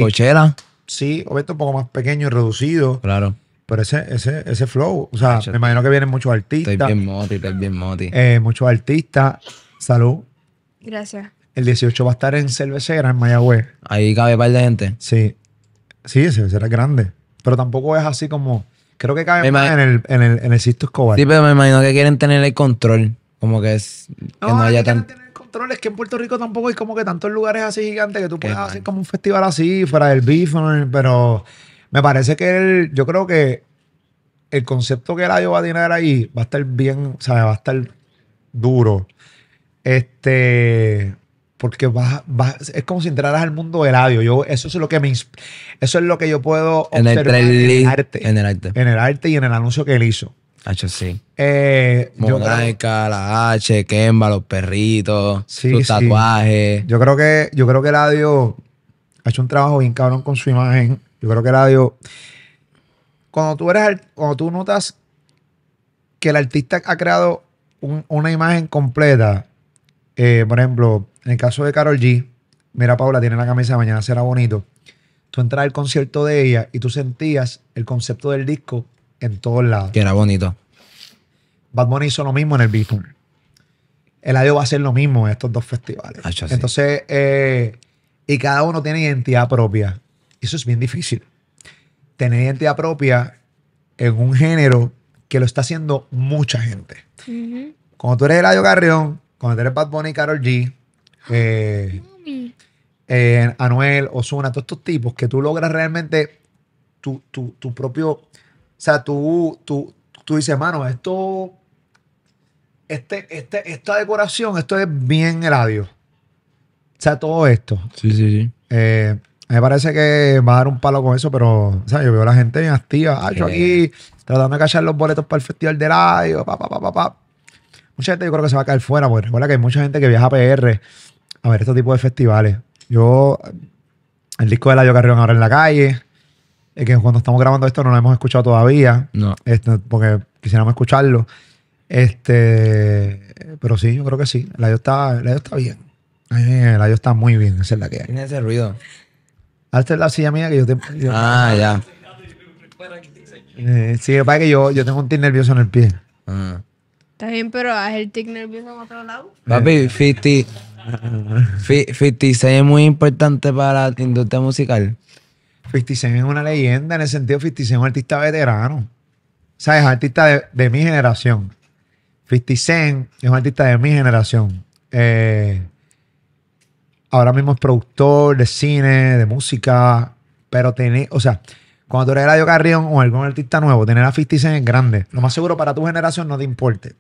Sí, obviamente un poco más pequeño y reducido. Claro. Pero ese, ese, ese flow, o sea, me imagino que vienen muchos artistas. Estoy bien moti, estoy bien moti. Eh, muchos artistas. Salud. Gracias. El 18 va a estar en Cervecera, en Mayagüez. Ahí cabe un par de gente. Sí. Sí, Cervecera es grande. Pero tampoco es así como. Creo que cabe más en el, Sisto Escobar. Sí, pero me imagino que quieren tener el control. Como que es. Que no, no haya tener el control. Es que en Puerto Rico tampoco hay como que tantos lugares así gigantes que tú puedes hacer como un festival así, fuera del Bifon. Pero me parece que él. yo creo que el concepto que el Ayo va a tener ahí va a estar bien, o sea, va a estar duro. Este porque vas, es como si entraras al mundo del audio. Yo, eso es lo que me eso es lo que yo puedo observar en el arte. En el arte. En el arte y en el anuncio que él hizo. H, sí. Eh, la H, Kemba, los perritos, su sus tatuajes. Yo creo que, yo creo que Eladio ha hecho un trabajo bien cabrón con su imagen. Yo creo que Eladio. Cuando tú eres cuando tú notas que el artista ha creado una imagen completa, eh, por ejemplo, en el caso de Carol G, mira, Paula tiene la camisa Mañana será bonito. Tú entras al concierto de ella y tú sentías el concepto del disco en todos lados. Que era bonito. Bad Bunny hizo lo mismo en el El audio va a ser lo mismo en estos dos festivales. Entonces, eh, y cada uno tiene identidad propia. Eso es bien difícil. Tener identidad propia en un género que lo está haciendo mucha gente. Cuando tú eres el radio Carrión, cuando tú eres Bad Bunny y Carol G, eh, eh, Anuel, Osuna, todos estos tipos que tú logras realmente tu, propio. O sea, tú, tú, tú dices, mano, esto. Este, este esta decoración, esto es bien radio. O sea, todo esto. Sí, sí, sí. Eh, me parece que va a dar un palo con eso, pero o yo veo a la gente bien activa. Ah, yo aquí tratando de cachar los boletos para el festival de radio, pa, Mucha gente yo creo que se va a caer fuera, porque recuerda que hay mucha gente que viaja a PR a ver este tipo de festivales. Yo, el disco de la Carrión ahora en la calle, es que cuando estamos grabando esto no lo hemos escuchado todavía, no. Este, porque quisiéramos escucharlo. Este, pero sí, yo creo que sí. La yo está, está bien. la yo está muy bien, esa es la que hay. Tiene ese ruido. Ah, esta la silla mía que yo te. ah, ya. Eh, sí, para que yo, yo tengo un tic nervioso en el pie. Ah. Está bien, pero haz el tic nervioso en otro lado. Papi, fiti. 56 es muy importante para la industria musical. 56 es una leyenda en el sentido 56 es un artista veterano. O ¿Sabes? Artista de, mi generación. 56 es un artista de mi generación. Eh, ahora mismo es productor de cine, de música, pero tiene... o sea, cuando tú eres Radio Carrión o algún artista nuevo, tener a 56 es grande. Lo más seguro para tu generación no te importe.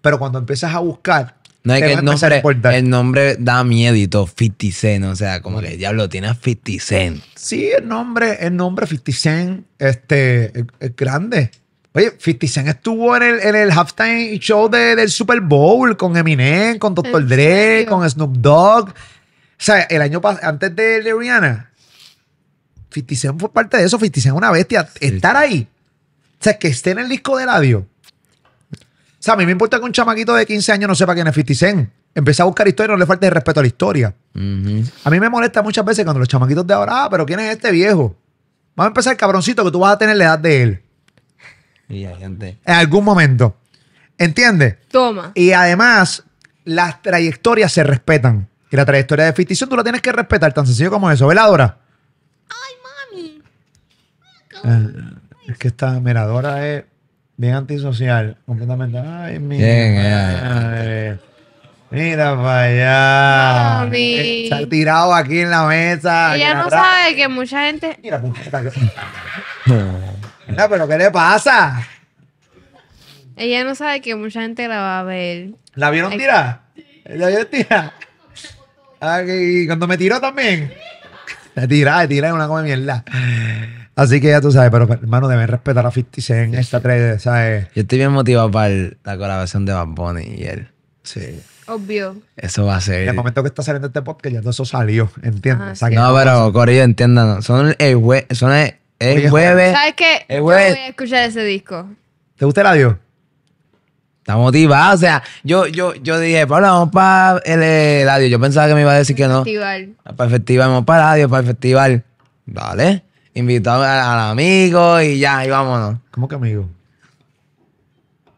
Pero cuando empiezas a buscar no es que el nombre, el nombre da miedo 50 Cent, o sea, como que diablo, tiene 50 Cent. Sí, el nombre, el nombre 50 Cent, este, es grande. Oye, 50 Cent estuvo en el, en el halftime show del Super Bowl con Eminem, con Dr. Dre, con Snoop Dogg. O sea, el año antes de, Rihanna, 50 Cent fue parte de eso. 50 Cent es una bestia. Estar ahí, o sea, que esté en el disco de radio sea, a mí me importa que un chamaquito de 15 años no sepa quién es 50 Empecé a buscar historia y no le falta el respeto a la historia. A mí me molesta muchas veces cuando los chamaquitos de ahora, ah, pero ¿quién es este viejo? Vamos a empezar el cabroncito que tú vas a tener la edad de él. Y En algún momento. ¿Entiendes? Toma. Y además, las trayectorias se respetan. Y la trayectoria de Fisticen tú la tienes que respetar, tan sencillo como eso, Veladora. Ay, mami. Eh, es que esta miradora es bien antisocial, completamente. Ay, mira. Eh. mira para allá. Eh, se ha tirado aquí en la mesa. Ella no sabe que mucha gente. Mira, puta. mira, pero ¿qué le pasa? Ella no sabe que mucha gente la va a ver. ¿La vieron tirar? ¿La vieron tirar? Ah, y cuando me tiró también. La tirada, la tirada en una de mierda. Así que ya tú sabes, pero hermano, deben respetar a 56 en esta trade, ¿sabes? Yo estoy bien motivado para la colaboración de Bad Bunny y él. Sí. Obvio. Eso va a ser. En el momento que está saliendo este podcast, ya todo eso salió, ¿entiendes? Ah, no, pero Corillo, entiéndanos. Son el, jueves, son el, el jueves. ¿Sabes qué? El jueves. Yo voy a escuchar ese disco. ¿Te gusta el radio? Está motivado, o sea, yo, yo, yo dije, Pablo, vamos para el, radio. Yo pensaba que me iba a decir que no. Para el festival. Para el festival, vamos para el radio, para el festival. Vale invitó al amigo y ya, y vámonos. ¿Cómo que amigo?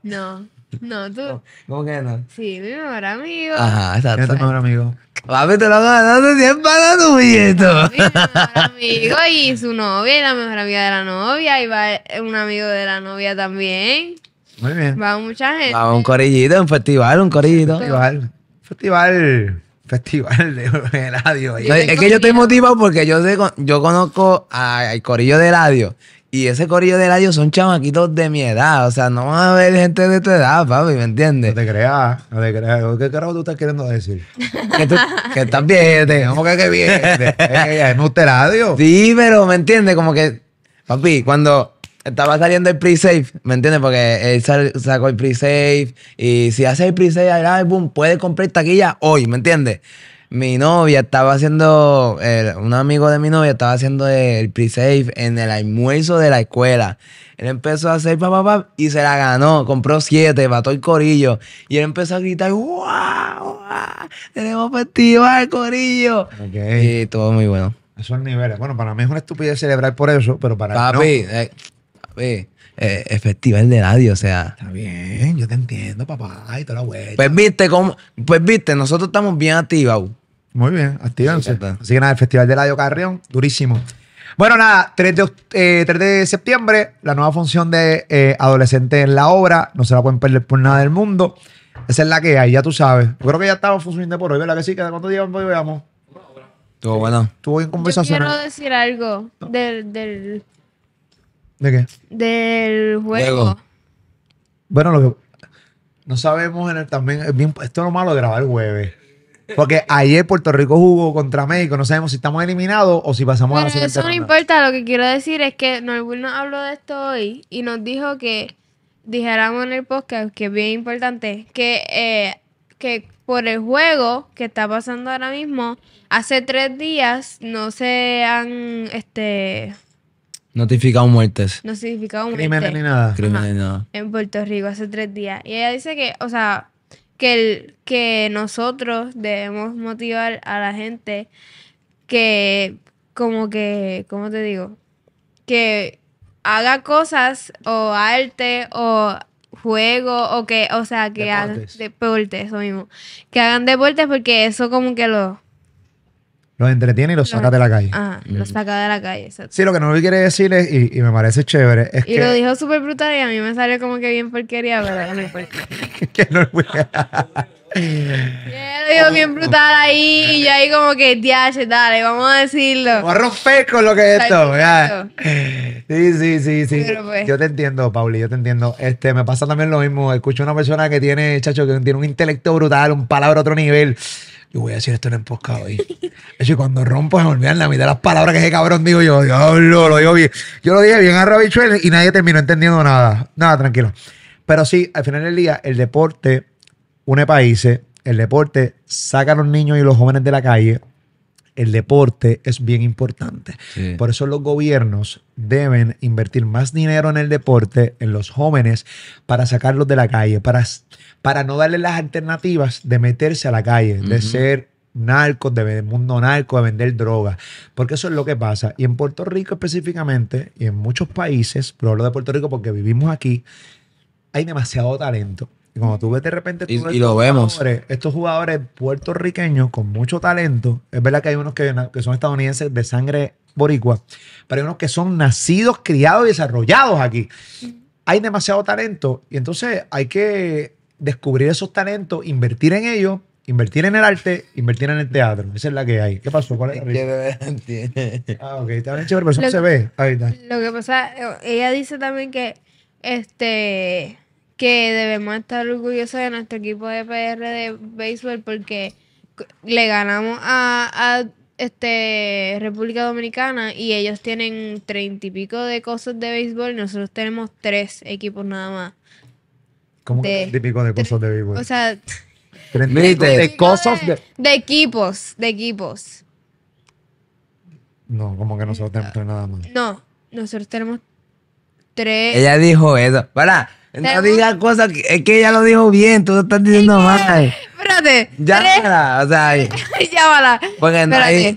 No, no, tú. ¿Cómo que no? Sí, mi mejor amigo. Ajá, exacto. ¿Quién tu mejor amigo? Papi, te lo ganando 100 a tu billeto. Mi mejor amigo y su novia, y la mejor amiga de la novia, y va un amigo de la novia también. Muy bien. Va mucha gente. Va un corillito, un festival, un corillito. Festival. Festival festival de Eladio. Es, que yo estoy motivado porque yo, sé yo conozco al corillo de radio Y ese corillo de radio son chamaquitos de mi edad. O sea, no va a haber gente de tu edad, papi, ¿me entiendes? No te creas, no te creas. ¿Qué carajo tú estás queriendo decir? que, tú, que estás viejete. ¿Cómo que que viejete? es usted radio Sí, pero ¿me entiendes? Como que, papi, cuando estaba saliendo el pre-save, ¿me entiendes? Porque él sacó el pre-save y si hace el pre-save al álbum, puede comprar taquilla hoy, ¿me entiendes? Mi novia estaba haciendo, un amigo de mi novia estaba haciendo el pre-save en el almuerzo de la escuela. Él empezó a hacer papá y se la ganó, compró siete, mató el corillo. Y él empezó a gritar, ¡Wow! wow tenemos festival, corillo! Y todo muy bueno. Eso es nivel. Bueno, para mí es una estupidez celebrar por eso, pero para Papi, eh, eh, eh, el festival de radio, o sea. Está bien, yo te entiendo, papá, y toda la vuelta. Pues viste, pues viste, nosotros estamos bien activados. Muy bien, actívanse. Así que nada, el festival de radio Carrión, durísimo. Bueno, nada, 3 de, eh, de septiembre, la nueva función de Adolescente en la obra, no se la pueden perder por nada del mundo. Esa es la que hay, ya tú sabes. Yo creo que ya estamos funcionando por hoy, ¿verdad que sí? ¿Cuánto tiempo llevamos? Estuvo bueno. Estuvo bien conversación. Yo quiero decir algo del ¿De qué? Del juego. Bueno, lo que. No sabemos en el, también. esto es lo malo de grabar jueves. Porque ayer Puerto Rico jugó contra México. No sabemos si estamos eliminados o si pasamos a la siguiente Eso no importa. Lo que quiero decir es que Norbu nos habló de esto hoy y nos dijo que dijéramos en el podcast, que es bien importante, que, eh, que por el juego que está pasando ahora mismo, hace tres días no se han. este Notificado muertes. Notificado muertes. Crímenes ni nada. ni nada. En Puerto Rico hace tres días. Y ella dice que, o sea, que, el, que nosotros debemos motivar a la gente que, como que, ¿cómo te digo? Que haga cosas o arte o juego o que, o sea, que hagan deportes, eso mismo. Que hagan deportes porque eso como que lo los entretiene y los, saca de la calle. Ah, los saca de la calle, exacto. Sí, lo que no quiere decir es, y, me parece chévere, es y que... Y lo dijo súper brutal y a mí me salió como que bien porquería, pero no importa. que no yeah, lo dijo bien brutal ahí y yo ahí como que, diache, dale, vamos a decirlo. Vamos con lo que es esto. Sí, sí, sí, sí. Pues. Yo te entiendo, Pauli, yo te entiendo. Este, me pasa también lo mismo. Escucho a una persona que tiene, chacho, que tiene un intelecto brutal, un palabra a otro nivel yo voy a decir esto en el podcast hoy. cuando rompo se me la mitad de las palabras que ese cabrón digo yo, lo digo bien. Yo lo dije bien a Rabichuel y nadie terminó entendiendo nada. Nada, tranquilo. Pero sí, al final del día, el deporte une países, el deporte saca a los niños y los jóvenes de la calle, el deporte es bien importante. Por eso los gobiernos deben invertir más dinero en el deporte, en los jóvenes, para sacarlos de la calle, para, para no darles las alternativas de meterse a la calle, de ser narcos, de mundo narco, de vender droga. Porque eso es lo que pasa. Y en Puerto Rico específicamente, y en muchos países, pero hablo de Puerto Rico porque vivimos aquí, hay demasiado talento cuando tú ves de repente y, vemos. estos jugadores puertorriqueños con mucho talento, es verdad que hay unos que, son estadounidenses de sangre boricua, pero hay unos que son nacidos, criados y desarrollados aquí. Hay demasiado talento y entonces hay que descubrir esos talentos, invertir en ellos Invertir en el arte, invertir en el teatro. Esa es la que hay. ¿Qué pasó? ¿Cuál es ah, ok. Está bien chévere, pero se ve. Ahí Lo que pasa, eh, ella dice también que este que debemos estar orgullosos de nuestro equipo de PR de béisbol porque le ganamos a, este República Dominicana y ellos tienen treinta y pico de cosas de béisbol y nosotros tenemos tres equipos nada más. ¿Cómo de, que pico de cosas de béisbol? O sea, de, de, cosas de, de, equipos, de equipos. No, como que nosotros tenemos tres nada más. No, nosotros tenemos tres. Ella dijo eso. Para, no digas cosas es que ella lo dijo bien, tú lo estás diciendo mal. Espérate. Ya, o sea. Ya Porque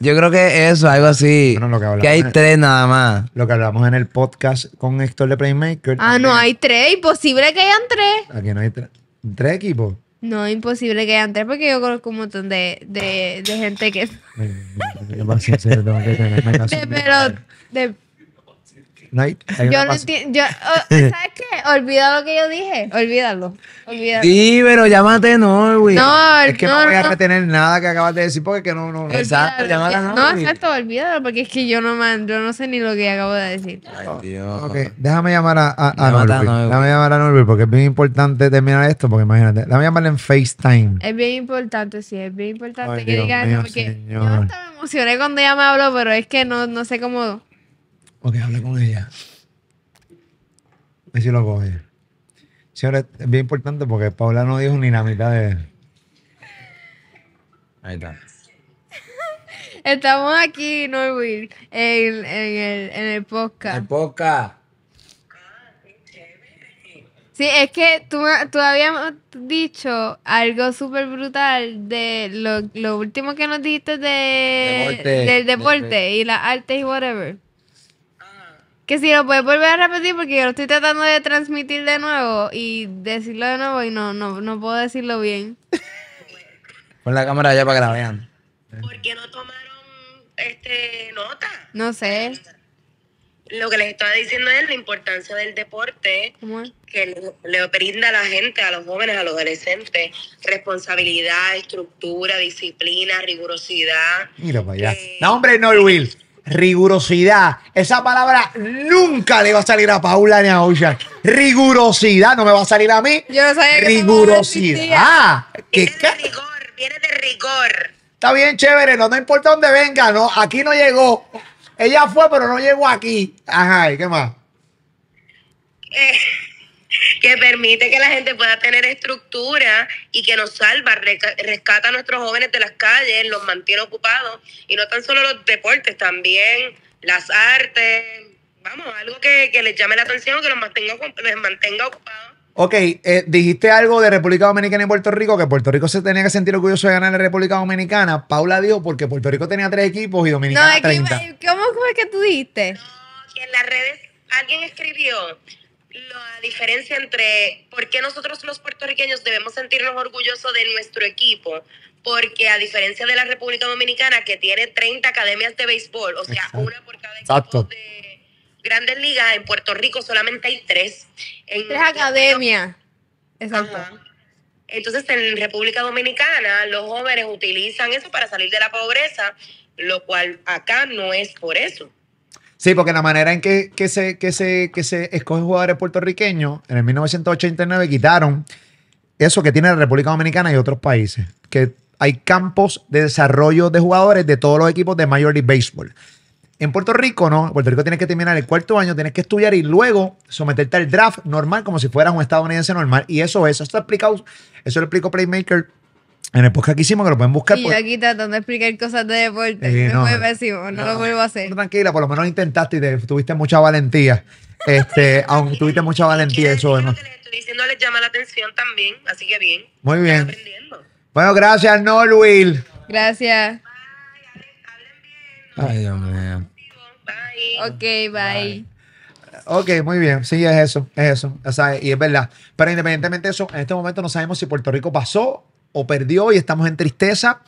yo creo que eso, algo así. que, hay tres nada más. Lo que hablamos en el podcast con Héctor de Playmaker. Ah, no, hay tres. Imposible que hayan tres. Aquí no hay tres. ¿Tres equipos? No, imposible que hayan tres porque yo conozco un montón de, de, gente que... de, pero, Night. yo no entiendo. Oh, ¿Sabes qué? Olvida lo que yo dije. Olvídalo. Olvídalo. Sí, pero llámate Norby No, Es que no, voy a retener nada que acabas de decir porque que no. no exacto, llámate a No, exacto, olvídalo porque es que yo no, man, yo no sé ni lo que acabo de decir. Ay, Dios. Ok, déjame llamar a, a, a Norby. Déjame llamar a Norby porque es bien importante terminar esto porque imagínate. Déjame llamarle en FaceTime. Es bien importante, sí, es bien importante que diga, Porque yo hasta me emocioné cuando ella me habló, pero es que no, no sé cómo que hable con ella. A ver si lo coge. Señores, es bien importante porque Paula no dijo ni la mitad de. Ahí está. Estamos aquí, Norwin en, en, el, en el podcast. El podcast. Sí, es que tú, todavía habías dicho algo súper brutal de lo, último que nos dijiste de, del deporte, deporte y las artes y whatever. Que si lo puedes volver a repetir porque yo lo estoy tratando de transmitir de nuevo y decirlo de nuevo y no, no, no puedo decirlo bien. Pon la cámara allá para que la vean. ¿Por qué no tomaron este, nota? No sé. Lo que les estaba diciendo es la importancia del deporte que le brinda a la gente, a los jóvenes, a los adolescentes. Responsabilidad, estructura, disciplina, rigurosidad. Mira para allá. Eh, no, hombre, no, Will rigurosidad. Esa palabra nunca le va a salir a Paula ni a Rigurosidad, no me va a salir a mí. Rigurosidad. Que viene de rigor, viene de rigor. Está bien, chévere, no, no importa dónde venga, no, aquí no llegó. Ella fue, pero no llegó aquí. Ajá, qué más? Eh, que permite que la gente pueda tener estructura y que nos salva, rescata a nuestros jóvenes de las calles, los mantiene ocupados, y no tan solo los deportes, también las artes, vamos, algo que, que les llame la atención, que los mantenga, les mantenga ocupados. Ok, eh, dijiste algo de República Dominicana y Puerto Rico, que Puerto Rico se tenía que sentir orgulloso de ganar la República Dominicana. Paula dijo porque Puerto Rico tenía tres equipos y Dominicana no, 30. ¿Cómo fue que tú dijiste? No, en las redes alguien escribió la diferencia entre por qué nosotros los puertorriqueños debemos sentirnos orgullosos de nuestro equipo, porque a diferencia de la República Dominicana, que tiene 30 academias de béisbol, o sea, una por cada equipo de grandes ligas, en Puerto Rico solamente hay tres. En tres academias. Exacto. Entonces, en República Dominicana, los jóvenes utilizan eso para salir de la pobreza, lo cual acá no es por eso. Sí, porque la manera en que, se, que, se, que se escogen jugadores puertorriqueños, en el 1989 quitaron eso que tiene la República Dominicana y otros países, que hay campos de desarrollo de jugadores de todos los equipos de Major League Baseball. En Puerto Rico, no. Puerto Rico tienes que terminar el cuarto año, tienes que estudiar y luego someterte al draft normal, como si fueras un estadounidense normal. Y eso es. Eso está explicado. Eso lo explicó Playmaker en el podcast que hicimos, que lo pueden buscar. Y aquí tratando de explicar cosas de deporte. no, es muy pésimo, no, lo vuelvo a hacer. Tranquila, por lo menos intentaste y tuviste mucha valentía. Este, aunque tuviste mucha valentía, eso es Lo que les estoy diciendo les llama la atención también, así que bien. Muy bien. Bueno, gracias, Norwil. Gracias. Bye, Ay, Dios mío. Bye. Ok, bye. Ok, muy bien. Sí, es eso, es eso. O y es verdad. Pero independientemente de eso, en este momento no sabemos si Puerto Rico pasó o perdió y estamos en tristeza.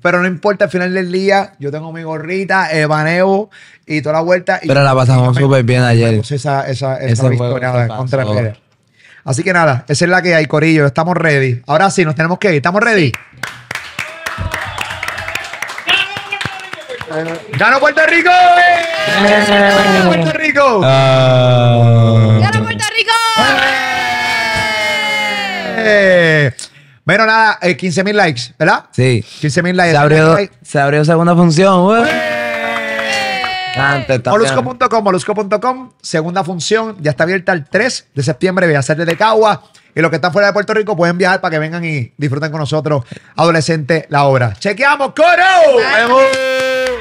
Pero no importa, al final del día, yo tengo mi gorrita, eh, baneo y toda la vuelta. Y pero la pasamos súper bien ayer. Esa, esa, contra Así que nada, esa es la que hay, Corillo. Estamos ready. Ahora sí, nos tenemos que ir. ¿Estamos ready? ¡Gano Puerto Rico! ¡Gano Puerto Rico! Ah. ¡Gano Puerto Rico! ¡Eh! Bueno, nada, eh, 15 mil likes, ¿verdad? Sí. 15 mil likes. Se abrió, se abrió segunda función, Molusco.com, molusco.com, segunda función, ya está abierta el 3 de septiembre, voy a hacerle desde Cagua. Y los que están fuera de Puerto Rico pueden viajar para que vengan y disfruten con nosotros, adolescente, la obra. ¡Chequeamos, coro!